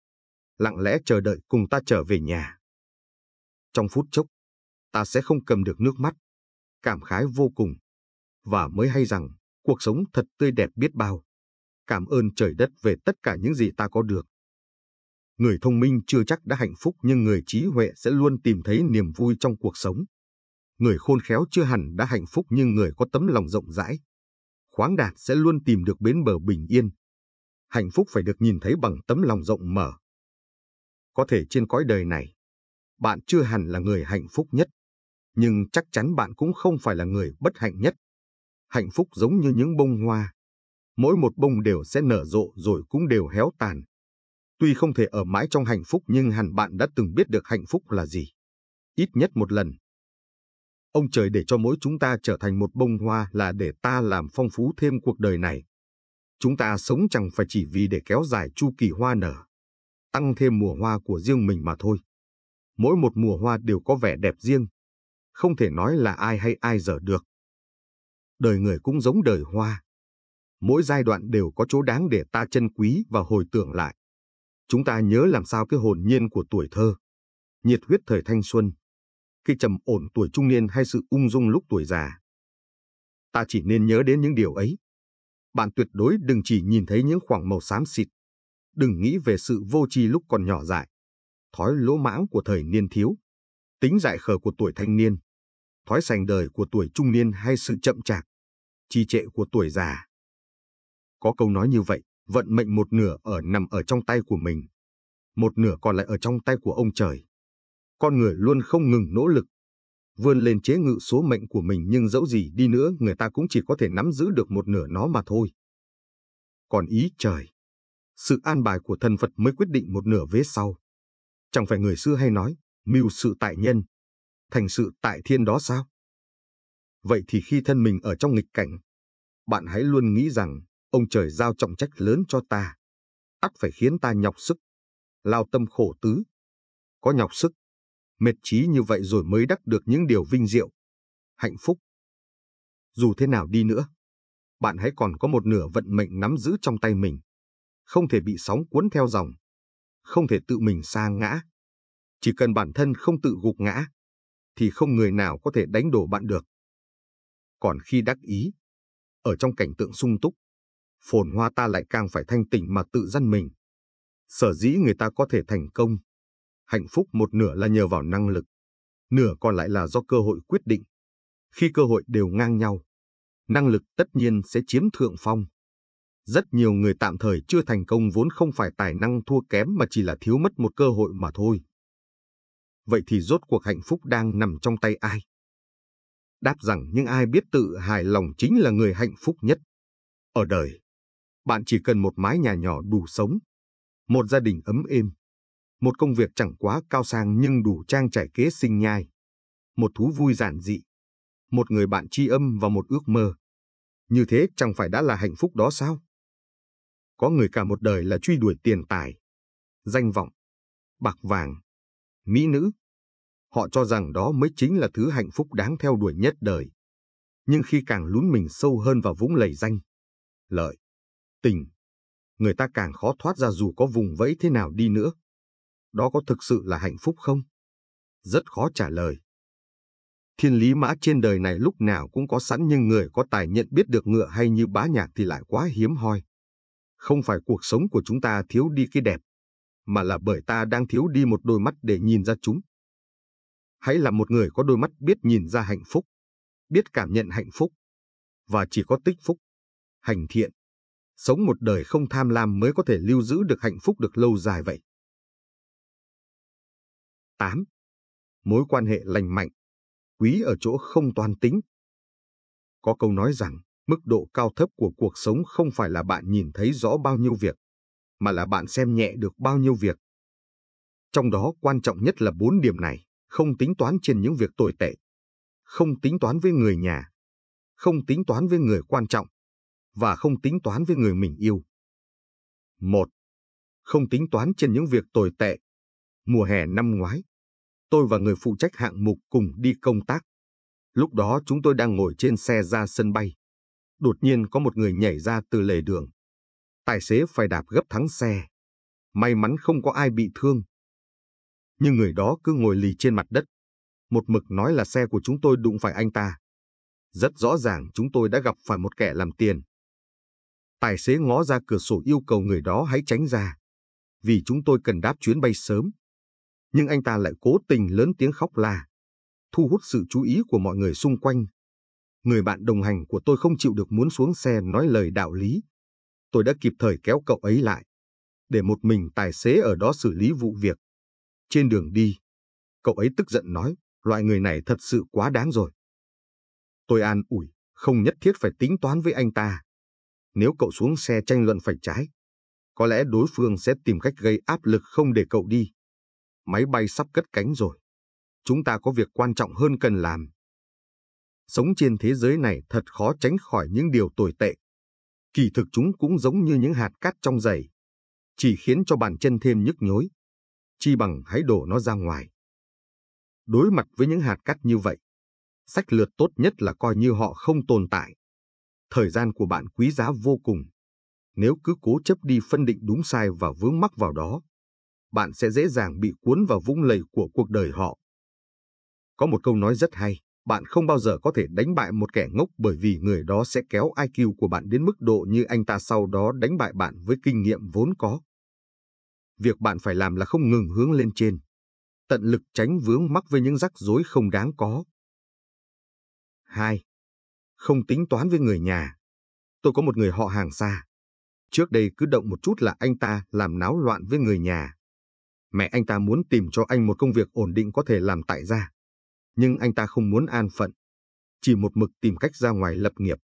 lặng lẽ chờ đợi cùng ta trở về nhà. Trong phút chốc, ta sẽ không cầm được nước mắt. Cảm khái vô cùng. Và mới hay rằng, cuộc sống thật tươi đẹp biết bao. Cảm ơn trời đất về tất cả những gì ta có được. Người thông minh chưa chắc đã hạnh phúc nhưng người trí huệ sẽ luôn tìm thấy niềm vui trong cuộc sống. Người khôn khéo chưa hẳn đã hạnh phúc nhưng người có tấm lòng rộng rãi. Khoáng đạt sẽ luôn tìm được bến bờ bình yên. Hạnh phúc phải được nhìn thấy bằng tấm lòng rộng mở. Có thể trên cõi đời này, bạn chưa hẳn là người hạnh phúc nhất nhưng chắc chắn bạn cũng không phải là người bất hạnh nhất. Hạnh phúc giống như những bông hoa. Mỗi một bông đều sẽ nở rộ rồi cũng đều héo tàn. Tuy không thể ở mãi trong hạnh phúc nhưng hẳn bạn đã từng biết được hạnh phúc là gì. Ít nhất một lần. Ông trời để cho mỗi chúng ta trở thành một bông hoa là để ta làm phong phú thêm cuộc đời này. Chúng ta sống chẳng phải chỉ vì để kéo dài chu kỳ hoa nở, tăng thêm mùa hoa của riêng mình mà thôi. Mỗi một mùa hoa đều có vẻ đẹp riêng, không thể nói là ai hay ai dở được. Đời người cũng giống đời hoa. Mỗi giai đoạn đều có chỗ đáng để ta trân quý và hồi tưởng lại. Chúng ta nhớ làm sao cái hồn nhiên của tuổi thơ, nhiệt huyết thời thanh xuân, cái trầm ổn tuổi trung niên hay sự ung dung lúc tuổi già. Ta chỉ nên nhớ đến những điều ấy. Bạn tuyệt đối đừng chỉ nhìn thấy những khoảng màu xám xịt. Đừng nghĩ về sự vô tri lúc còn nhỏ dại, thói lỗ mãng của thời niên thiếu, tính dại khờ của tuổi thanh niên, thói sành đời của tuổi trung niên hay sự chậm chạp, trì trệ của tuổi già. Có câu nói như vậy, vận mệnh một nửa ở nằm ở trong tay của mình, một nửa còn lại ở trong tay của ông trời. Con người luôn không ngừng nỗ lực, vươn lên chế ngự số mệnh của mình nhưng dẫu gì đi nữa người ta cũng chỉ có thể nắm giữ được một nửa nó mà thôi. Còn ý trời, sự an bài của thần Phật mới quyết định một nửa vế sau. Chẳng phải người xưa hay nói, mưu sự tại nhân, thành sự tại thiên đó sao? Vậy thì khi thân mình ở trong nghịch cảnh, bạn hãy luôn nghĩ rằng ông trời giao trọng trách lớn cho ta, ắt phải khiến ta nhọc sức, lao tâm khổ tứ. Có nhọc sức, mệt trí như vậy rồi mới đắc được những điều vinh diệu, hạnh phúc. Dù thế nào đi nữa, bạn hãy còn có một nửa vận mệnh nắm giữ trong tay mình, không thể bị sóng cuốn theo dòng, không thể tự mình sa ngã. Chỉ cần bản thân không tự gục ngã, thì không người nào có thể đánh đổ bạn được. Còn khi đắc ý, ở trong cảnh tượng sung túc, phồn hoa ta lại càng phải thanh tịnh mà tự dăn mình. Sở dĩ người ta có thể thành công, hạnh phúc một nửa là nhờ vào năng lực, nửa còn lại là do cơ hội quyết định. Khi cơ hội đều ngang nhau, năng lực tất nhiên sẽ chiếm thượng phong. Rất nhiều người tạm thời chưa thành công vốn không phải tài năng thua kém mà chỉ là thiếu mất một cơ hội mà thôi vậy thì rốt cuộc hạnh phúc đang nằm trong tay ai? Đáp rằng những ai biết tự hài lòng chính là người hạnh phúc nhất. Ở đời, bạn chỉ cần một mái nhà nhỏ đủ sống, một gia đình ấm êm, một công việc chẳng quá cao sang nhưng đủ trang trải kế sinh nhai, một thú vui giản dị, một người bạn tri âm và một ước mơ. Như thế chẳng phải đã là hạnh phúc đó sao? Có người cả một đời là truy đuổi tiền tài, danh vọng, bạc vàng, mỹ nữ. Họ cho rằng đó mới chính là thứ hạnh phúc đáng theo đuổi nhất đời. Nhưng khi càng lún mình sâu hơn vào vũng lầy danh, lợi, tình, người ta càng khó thoát ra dù có vùng vẫy thế nào đi nữa. Đó có thực sự là hạnh phúc không? Rất khó trả lời. Thiên lý mã trên đời này lúc nào cũng có sẵn nhưng người có tài nhận biết được ngựa hay như bá nhạc thì lại quá hiếm hoi. Không phải cuộc sống của chúng ta thiếu đi cái đẹp mà là bởi ta đang thiếu đi một đôi mắt để nhìn ra chúng. Hãy là một người có đôi mắt biết nhìn ra hạnh phúc, biết cảm nhận hạnh phúc, và chỉ có tích phúc, hành thiện, sống một đời không tham lam mới có thể lưu giữ được hạnh phúc được lâu dài vậy. 8. Mối quan hệ lành mạnh, quý ở chỗ không toàn tính. Có câu nói rằng, mức độ cao thấp của cuộc sống không phải là bạn nhìn thấy rõ bao nhiêu việc, mà là bạn xem nhẹ được bao nhiêu việc. Trong đó quan trọng nhất là bốn điểm này, không tính toán trên những việc tồi tệ, không tính toán với người nhà, không tính toán với người quan trọng, và không tính toán với người mình yêu. Một, Không tính toán trên những việc tồi tệ. Mùa hè năm ngoái, tôi và người phụ trách hạng mục cùng đi công tác. Lúc đó chúng tôi đang ngồi trên xe ra sân bay. Đột nhiên có một người nhảy ra từ lề đường. Tài xế phải đạp gấp thắng xe. May mắn không có ai bị thương. Nhưng người đó cứ ngồi lì trên mặt đất. Một mực nói là xe của chúng tôi đụng phải anh ta. Rất rõ ràng chúng tôi đã gặp phải một kẻ làm tiền. Tài xế ngó ra cửa sổ yêu cầu người đó hãy tránh ra. Vì chúng tôi cần đáp chuyến bay sớm. Nhưng anh ta lại cố tình lớn tiếng khóc la. Thu hút sự chú ý của mọi người xung quanh người bạn đồng hành của tôi không chịu được muốn xuống xe nói lời đạo lý, tôi đã kịp thời kéo cậu ấy lại, để một mình tài xế ở đó xử lý vụ việc. Trên đường đi, cậu ấy tức giận nói, loại người này thật sự quá đáng rồi. Tôi an ủi, không nhất thiết phải tính toán với anh ta. Nếu cậu xuống xe tranh luận phải trái, có lẽ đối phương sẽ tìm cách gây áp lực không để cậu đi. Máy bay sắp cất cánh rồi. Chúng ta có việc quan trọng hơn cần làm. Sống trên thế giới này thật khó tránh khỏi những điều tồi tệ kỳ thực chúng cũng giống như những hạt cát trong giày, chỉ khiến cho bàn chân thêm nhức nhối. Chi bằng hãy đổ nó ra ngoài. Đối mặt với những hạt cát như vậy, sách lược tốt nhất là coi như họ không tồn tại. Thời gian của bạn quý giá vô cùng. Nếu cứ cố chấp đi phân định đúng sai và vướng mắc vào đó, bạn sẽ dễ dàng bị cuốn vào vũng lầy của cuộc đời họ. Có một câu nói rất hay. Bạn không bao giờ có thể đánh bại một kẻ ngốc bởi vì người đó sẽ kéo IQ của bạn đến mức độ như anh ta sau đó đánh bại bạn với kinh nghiệm vốn có. Việc bạn phải làm là không ngừng hướng lên trên, tận lực tránh vướng mắc với những rắc rối không đáng có. 2. Không tính toán với người nhà. Tôi có một người họ hàng xa. Trước đây cứ động một chút là anh ta làm náo loạn với người nhà. Mẹ anh ta muốn tìm cho anh một công việc ổn định có thể làm tại gia nhưng anh ta không muốn an phận, chỉ một mực tìm cách ra ngoài lập nghiệp.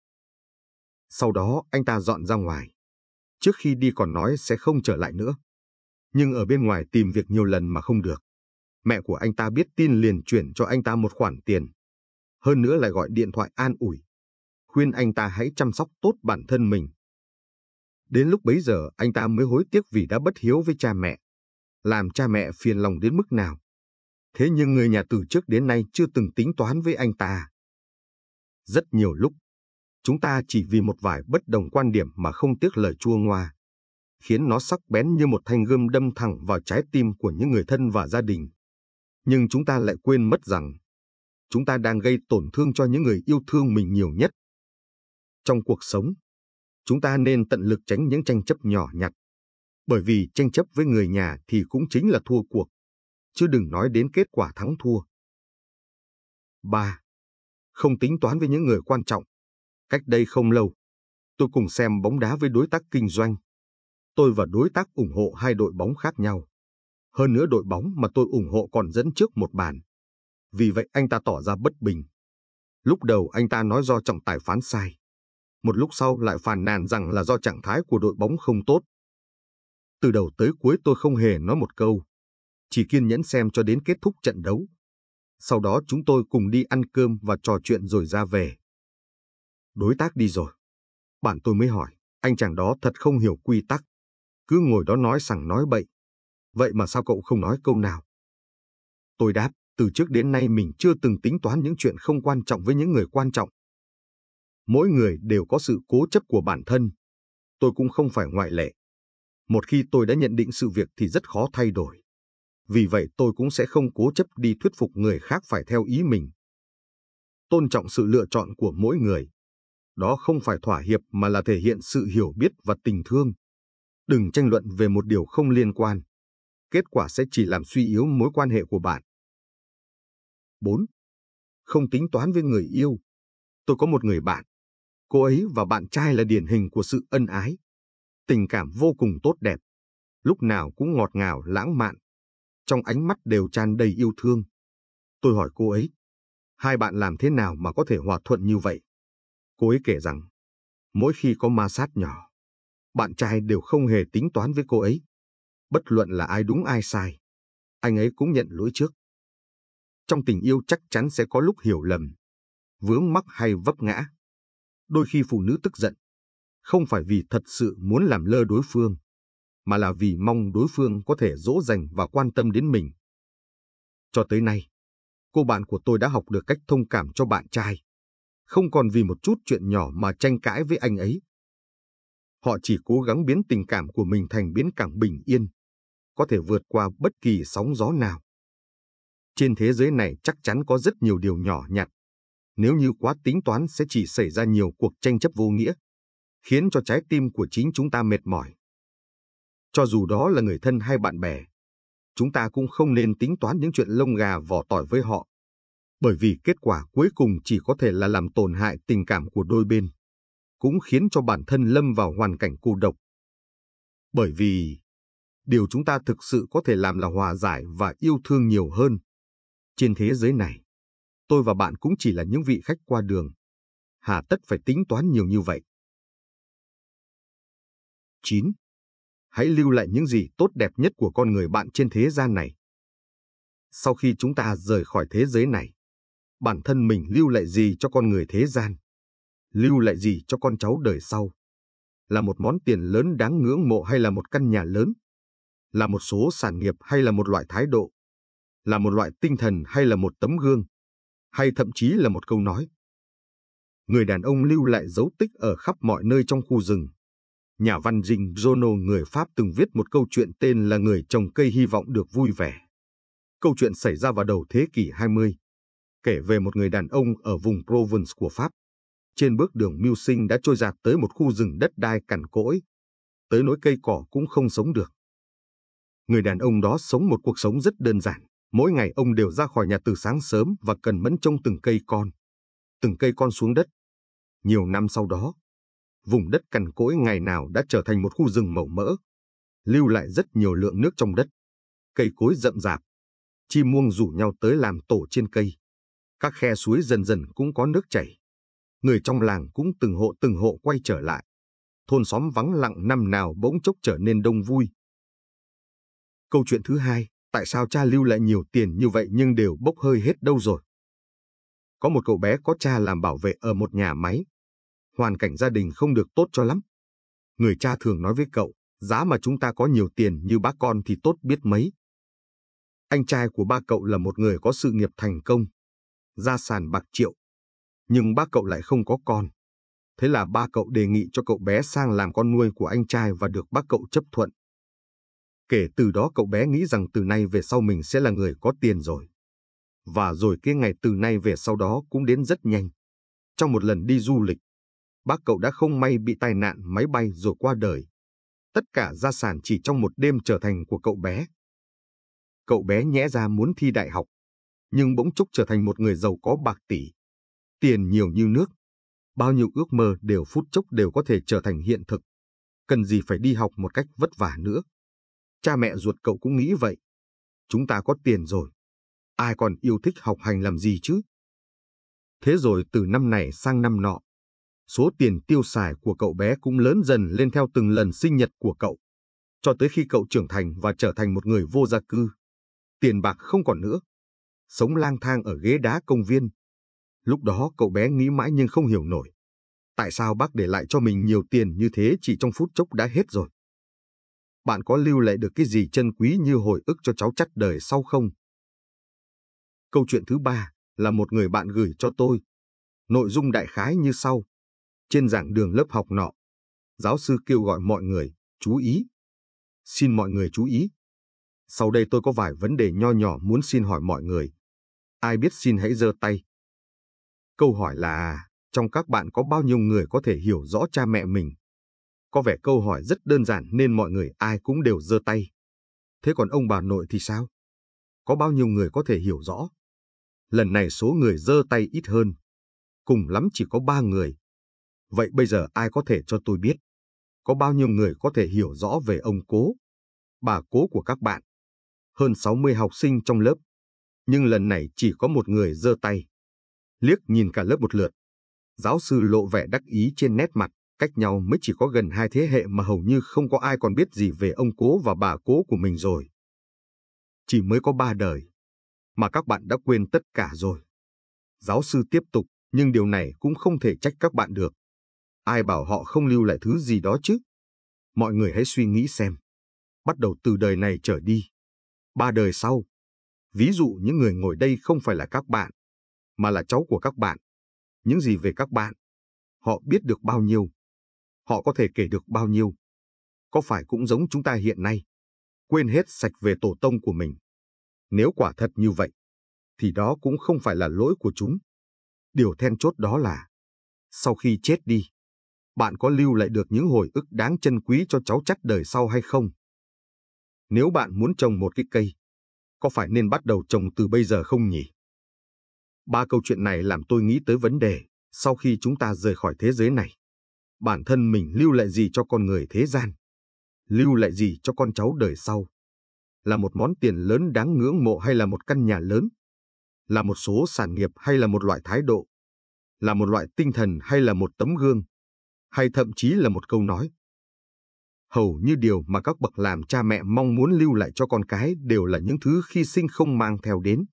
Sau đó anh ta dọn ra ngoài. Trước khi đi còn nói sẽ không trở lại nữa. Nhưng ở bên ngoài tìm việc nhiều lần mà không được. Mẹ của anh ta biết tin liền chuyển cho anh ta một khoản tiền. Hơn nữa lại gọi điện thoại an ủi. Khuyên anh ta hãy chăm sóc tốt bản thân mình. Đến lúc bấy giờ anh ta mới hối tiếc vì đã bất hiếu với cha mẹ. Làm cha mẹ phiền lòng đến mức nào. Thế nhưng người nhà từ trước đến nay chưa từng tính toán với anh ta. Rất nhiều lúc, chúng ta chỉ vì một vài bất đồng quan điểm mà không tiếc lời chua ngoa, khiến nó sắc bén như một thanh gươm đâm thẳng vào trái tim của những người thân và gia đình. Nhưng chúng ta lại quên mất rằng, chúng ta đang gây tổn thương cho những người yêu thương mình nhiều nhất. Trong cuộc sống, chúng ta nên tận lực tránh những tranh chấp nhỏ nhặt, bởi vì tranh chấp với người nhà thì cũng chính là thua cuộc chứ đừng nói đến kết quả thắng thua. 3. Không tính toán với những người quan trọng. Cách đây không lâu, tôi cùng xem bóng đá với đối tác kinh doanh. Tôi và đối tác ủng hộ hai đội bóng khác nhau. Hơn nữa đội bóng mà tôi ủng hộ còn dẫn trước một bàn. Vì vậy anh ta tỏ ra bất bình. Lúc đầu anh ta nói do trọng tài phán sai. Một lúc sau lại phàn nàn rằng là do trạng thái của đội bóng không tốt. Từ đầu tới cuối tôi không hề nói một câu chỉ kiên nhẫn xem cho đến kết thúc trận đấu. Sau đó chúng tôi cùng đi ăn cơm và trò chuyện rồi ra về. Đối tác đi rồi. Bạn tôi mới hỏi, anh chàng đó thật không hiểu quy tắc. Cứ ngồi đó nói sằng nói bậy. Vậy mà sao cậu không nói câu nào? Tôi đáp, từ trước đến nay mình chưa từng tính toán những chuyện không quan trọng với những người quan trọng. Mỗi người đều có sự cố chấp của bản thân. Tôi cũng không phải ngoại lệ. Một khi tôi đã nhận định sự việc thì rất khó thay đổi vì vậy tôi cũng sẽ không cố chấp đi thuyết phục người khác phải theo ý mình. Tôn trọng sự lựa chọn của mỗi người. Đó không phải thỏa hiệp mà là thể hiện sự hiểu biết và tình thương. Đừng tranh luận về một điều không liên quan. Kết quả sẽ chỉ làm suy yếu mối quan hệ của bạn. 4. Không tính toán với người yêu. Tôi có một người bạn. Cô ấy và bạn trai là điển hình của sự ân ái. Tình cảm vô cùng tốt đẹp. Lúc nào cũng ngọt ngào lãng mạn trong ánh mắt đều tràn đầy yêu thương. Tôi hỏi cô ấy, hai bạn làm thế nào mà có thể hòa thuận như vậy? Cô ấy kể rằng, mỗi khi có ma sát nhỏ, bạn trai đều không hề tính toán với cô ấy. Bất luận là ai đúng ai sai, anh ấy cũng nhận lỗi trước. Trong tình yêu chắc chắn sẽ có lúc hiểu lầm, vướng mắc hay vấp ngã. Đôi khi phụ nữ tức giận, không phải vì thật sự muốn làm lơ đối phương, mà là vì mong đối phương có thể dỗ dành và quan tâm đến mình. Cho tới nay, cô bạn của tôi đã học được cách thông cảm cho bạn trai, không còn vì một chút chuyện nhỏ mà tranh cãi với anh ấy. Họ chỉ cố gắng biến tình cảm của mình thành biến cảng bình yên, có thể vượt qua bất kỳ sóng gió nào. Trên thế giới này chắc chắn có rất nhiều điều nhỏ nhặt. Nếu như quá tính toán sẽ chỉ xảy ra nhiều cuộc tranh chấp vô nghĩa, khiến cho trái tim của chính chúng ta mệt mỏi. Cho dù đó là người thân hay bạn bè, chúng ta cũng không nên tính toán những chuyện lông gà vỏ tỏi với họ, bởi vì kết quả cuối cùng chỉ có thể là làm tổn hại tình cảm của đôi bên, cũng khiến cho bản thân lâm vào hoàn cảnh cô độc. Bởi vì, điều chúng ta thực sự có thể làm là hòa giải và yêu thương nhiều hơn. Trên thế giới này, tôi và bạn cũng chỉ là những vị khách qua đường. Hà tất phải tính toán nhiều như vậy. 9 hãy lưu lại những gì tốt đẹp nhất của con người bạn trên thế gian này. Sau khi chúng ta rời khỏi thế giới này, bản thân mình lưu lại gì cho con người thế gian? Lưu lại gì cho con cháu đời sau? Là một món tiền lớn đáng ngưỡng mộ hay là một căn nhà lớn? Là một số sản nghiệp hay là một loại thái độ? Là một loại tinh thần hay là một tấm gương? Hay thậm chí là một câu nói? Người đàn ông lưu lại dấu tích ở khắp mọi nơi trong khu rừng nhà văn Dinh Jono người Pháp từng viết một câu chuyện tên là Người trồng cây hy vọng được vui vẻ. Câu chuyện xảy ra vào đầu thế kỷ 20, kể về một người đàn ông ở vùng Provence của Pháp. Trên bước đường mưu sinh đã trôi dạt tới một khu rừng đất đai cằn cỗi, tới nỗi cây cỏ cũng không sống được. Người đàn ông đó sống một cuộc sống rất đơn giản, mỗi ngày ông đều ra khỏi nhà từ sáng sớm và cần mẫn trông từng cây con. Từng cây con xuống đất. Nhiều năm sau đó, vùng đất cằn cỗi ngày nào đã trở thành một khu rừng màu mỡ, lưu lại rất nhiều lượng nước trong đất. Cây cối rậm rạp, chim muông rủ nhau tới làm tổ trên cây. Các khe suối dần dần cũng có nước chảy. Người trong làng cũng từng hộ từng hộ quay trở lại. Thôn xóm vắng lặng năm nào bỗng chốc trở nên đông vui. Câu chuyện thứ hai, tại sao cha lưu lại nhiều tiền như vậy nhưng đều bốc hơi hết đâu rồi? Có một cậu bé có cha làm bảo vệ ở một nhà máy, hoàn cảnh gia đình không được tốt cho lắm. Người cha thường nói với cậu, giá mà chúng ta có nhiều tiền như bác con thì tốt biết mấy. Anh trai của ba cậu là một người có sự nghiệp thành công, gia sản bạc triệu. Nhưng bác cậu lại không có con. Thế là ba cậu đề nghị cho cậu bé sang làm con nuôi của anh trai và được bác cậu chấp thuận. Kể từ đó cậu bé nghĩ rằng từ nay về sau mình sẽ là người có tiền rồi. Và rồi kia ngày từ nay về sau đó cũng đến rất nhanh. Trong một lần đi du lịch, bác cậu đã không may bị tai nạn máy bay rồi qua đời. Tất cả gia sản chỉ trong một đêm trở thành của cậu bé. Cậu bé nhẽ ra muốn thi đại học, nhưng bỗng chốc trở thành một người giàu có bạc tỷ. Tiền nhiều như nước, bao nhiêu ước mơ đều phút chốc đều có thể trở thành hiện thực. Cần gì phải đi học một cách vất vả nữa. Cha mẹ ruột cậu cũng nghĩ vậy. Chúng ta có tiền rồi. Ai còn yêu thích học hành làm gì chứ? Thế rồi từ năm này sang năm nọ, số tiền tiêu xài của cậu bé cũng lớn dần lên theo từng lần sinh nhật của cậu. Cho tới khi cậu trưởng thành và trở thành một người vô gia cư, tiền bạc không còn nữa. Sống lang thang ở ghế đá công viên. Lúc đó cậu bé nghĩ mãi nhưng không hiểu nổi. Tại sao bác để lại cho mình nhiều tiền như thế chỉ trong phút chốc đã hết rồi? Bạn có lưu lại được cái gì chân quý như hồi ức cho cháu chắt đời sau không? Câu chuyện thứ ba là một người bạn gửi cho tôi. Nội dung đại khái như sau. Trên giảng đường lớp học nọ, giáo sư kêu gọi mọi người, chú ý. Xin mọi người chú ý. Sau đây tôi có vài vấn đề nho nhỏ muốn xin hỏi mọi người. Ai biết xin hãy giơ tay. Câu hỏi là, à, trong các bạn có bao nhiêu người có thể hiểu rõ cha mẹ mình? Có vẻ câu hỏi rất đơn giản nên mọi người ai cũng đều giơ tay. Thế còn ông bà nội thì sao? Có bao nhiêu người có thể hiểu rõ? Lần này số người giơ tay ít hơn. Cùng lắm chỉ có ba người, Vậy bây giờ ai có thể cho tôi biết? Có bao nhiêu người có thể hiểu rõ về ông cố, bà cố của các bạn? Hơn 60 học sinh trong lớp. Nhưng lần này chỉ có một người giơ tay. Liếc nhìn cả lớp một lượt. Giáo sư lộ vẻ đắc ý trên nét mặt, cách nhau mới chỉ có gần hai thế hệ mà hầu như không có ai còn biết gì về ông cố và bà cố của mình rồi. Chỉ mới có ba đời, mà các bạn đã quên tất cả rồi. Giáo sư tiếp tục, nhưng điều này cũng không thể trách các bạn được. Ai bảo họ không lưu lại thứ gì đó chứ? Mọi người hãy suy nghĩ xem. Bắt đầu từ đời này trở đi. Ba đời sau. Ví dụ những người ngồi đây không phải là các bạn, mà là cháu của các bạn. Những gì về các bạn, họ biết được bao nhiêu, họ có thể kể được bao nhiêu. Có phải cũng giống chúng ta hiện nay, quên hết sạch về tổ tông của mình. Nếu quả thật như vậy, thì đó cũng không phải là lỗi của chúng. Điều then chốt đó là, sau khi chết đi, bạn có lưu lại được những hồi ức đáng trân quý cho cháu chắc đời sau hay không? Nếu bạn muốn trồng một cái cây, có phải nên bắt đầu trồng từ bây giờ không nhỉ? Ba câu chuyện này làm tôi nghĩ tới vấn đề sau khi chúng ta rời khỏi thế giới này. Bản thân mình lưu lại gì cho con người thế gian? Lưu lại gì cho con cháu đời sau? Là một món tiền lớn đáng ngưỡng mộ hay là một căn nhà lớn? Là một số sản nghiệp hay là một loại thái độ? Là một loại tinh thần hay là một tấm gương? hay thậm chí là một câu nói. Hầu như điều mà các bậc làm cha mẹ mong muốn lưu lại cho con cái đều là những thứ khi sinh không mang theo đến,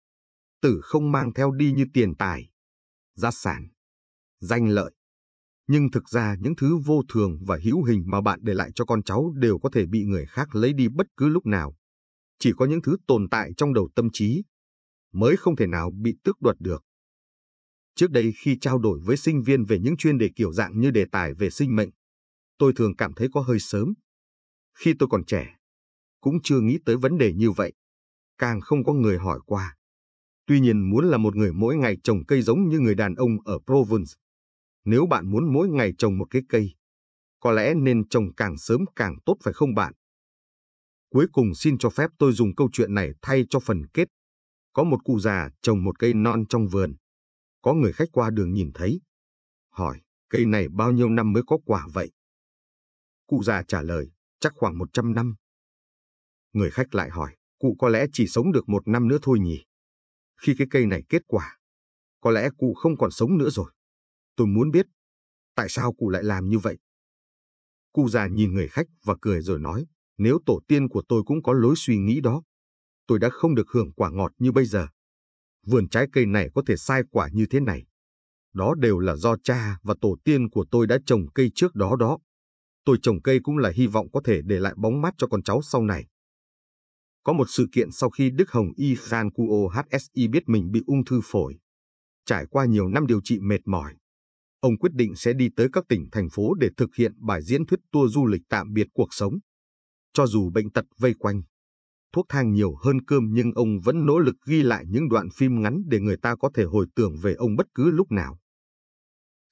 tử không mang theo đi như tiền tài, gia sản, danh lợi. Nhưng thực ra những thứ vô thường và hữu hình mà bạn để lại cho con cháu đều có thể bị người khác lấy đi bất cứ lúc nào. Chỉ có những thứ tồn tại trong đầu tâm trí mới không thể nào bị tước đoạt được. Trước đây khi trao đổi với sinh viên về những chuyên đề kiểu dạng như đề tài về sinh mệnh, tôi thường cảm thấy có hơi sớm. Khi tôi còn trẻ, cũng chưa nghĩ tới vấn đề như vậy, càng không có người hỏi qua. Tuy nhiên muốn là một người mỗi ngày trồng cây giống như người đàn ông ở Provence. Nếu bạn muốn mỗi ngày trồng một cái cây, có lẽ nên trồng càng sớm càng tốt phải không bạn? Cuối cùng xin cho phép tôi dùng câu chuyện này thay cho phần kết. Có một cụ già trồng một cây non trong vườn. Có người khách qua đường nhìn thấy. Hỏi, cây này bao nhiêu năm mới có quả vậy? Cụ già trả lời, chắc khoảng 100 năm. Người khách lại hỏi, cụ có lẽ chỉ sống được một năm nữa thôi nhỉ? Khi cái cây này kết quả, có lẽ cụ không còn sống nữa rồi. Tôi muốn biết, tại sao cụ lại làm như vậy? Cụ già nhìn người khách và cười rồi nói, nếu tổ tiên của tôi cũng có lối suy nghĩ đó, tôi đã không được hưởng quả ngọt như bây giờ vườn trái cây này có thể sai quả như thế này. Đó đều là do cha và tổ tiên của tôi đã trồng cây trước đó đó. Tôi trồng cây cũng là hy vọng có thể để lại bóng mát cho con cháu sau này. Có một sự kiện sau khi Đức Hồng Y Khan Kuo HSI biết mình bị ung thư phổi. Trải qua nhiều năm điều trị mệt mỏi, ông quyết định sẽ đi tới các tỉnh thành phố để thực hiện bài diễn thuyết tour du lịch tạm biệt cuộc sống. Cho dù bệnh tật vây quanh, thuốc thang nhiều hơn cơm nhưng ông vẫn nỗ lực ghi lại những đoạn phim ngắn để người ta có thể hồi tưởng về ông bất cứ lúc nào.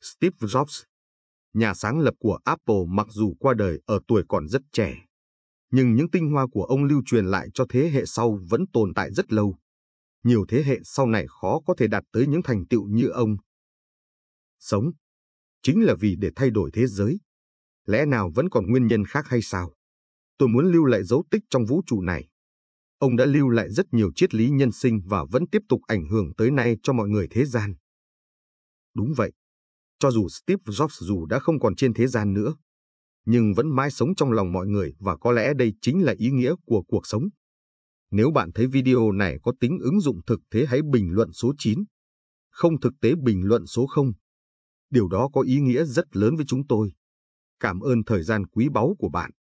Steve Jobs, nhà sáng lập của Apple mặc dù qua đời ở tuổi còn rất trẻ, nhưng những tinh hoa của ông lưu truyền lại cho thế hệ sau vẫn tồn tại rất lâu. Nhiều thế hệ sau này khó có thể đạt tới những thành tựu như ông. Sống chính là vì để thay đổi thế giới. Lẽ nào vẫn còn nguyên nhân khác hay sao? Tôi muốn lưu lại dấu tích trong vũ trụ này ông đã lưu lại rất nhiều triết lý nhân sinh và vẫn tiếp tục ảnh hưởng tới nay cho mọi người thế gian. Đúng vậy, cho dù Steve Jobs dù đã không còn trên thế gian nữa, nhưng vẫn mãi sống trong lòng mọi người và có lẽ đây chính là ý nghĩa của cuộc sống. Nếu bạn thấy video này có tính ứng dụng thực tế hãy bình luận số 9, không thực tế bình luận số 0. Điều đó có ý nghĩa rất lớn với chúng tôi. Cảm ơn thời gian quý báu của bạn.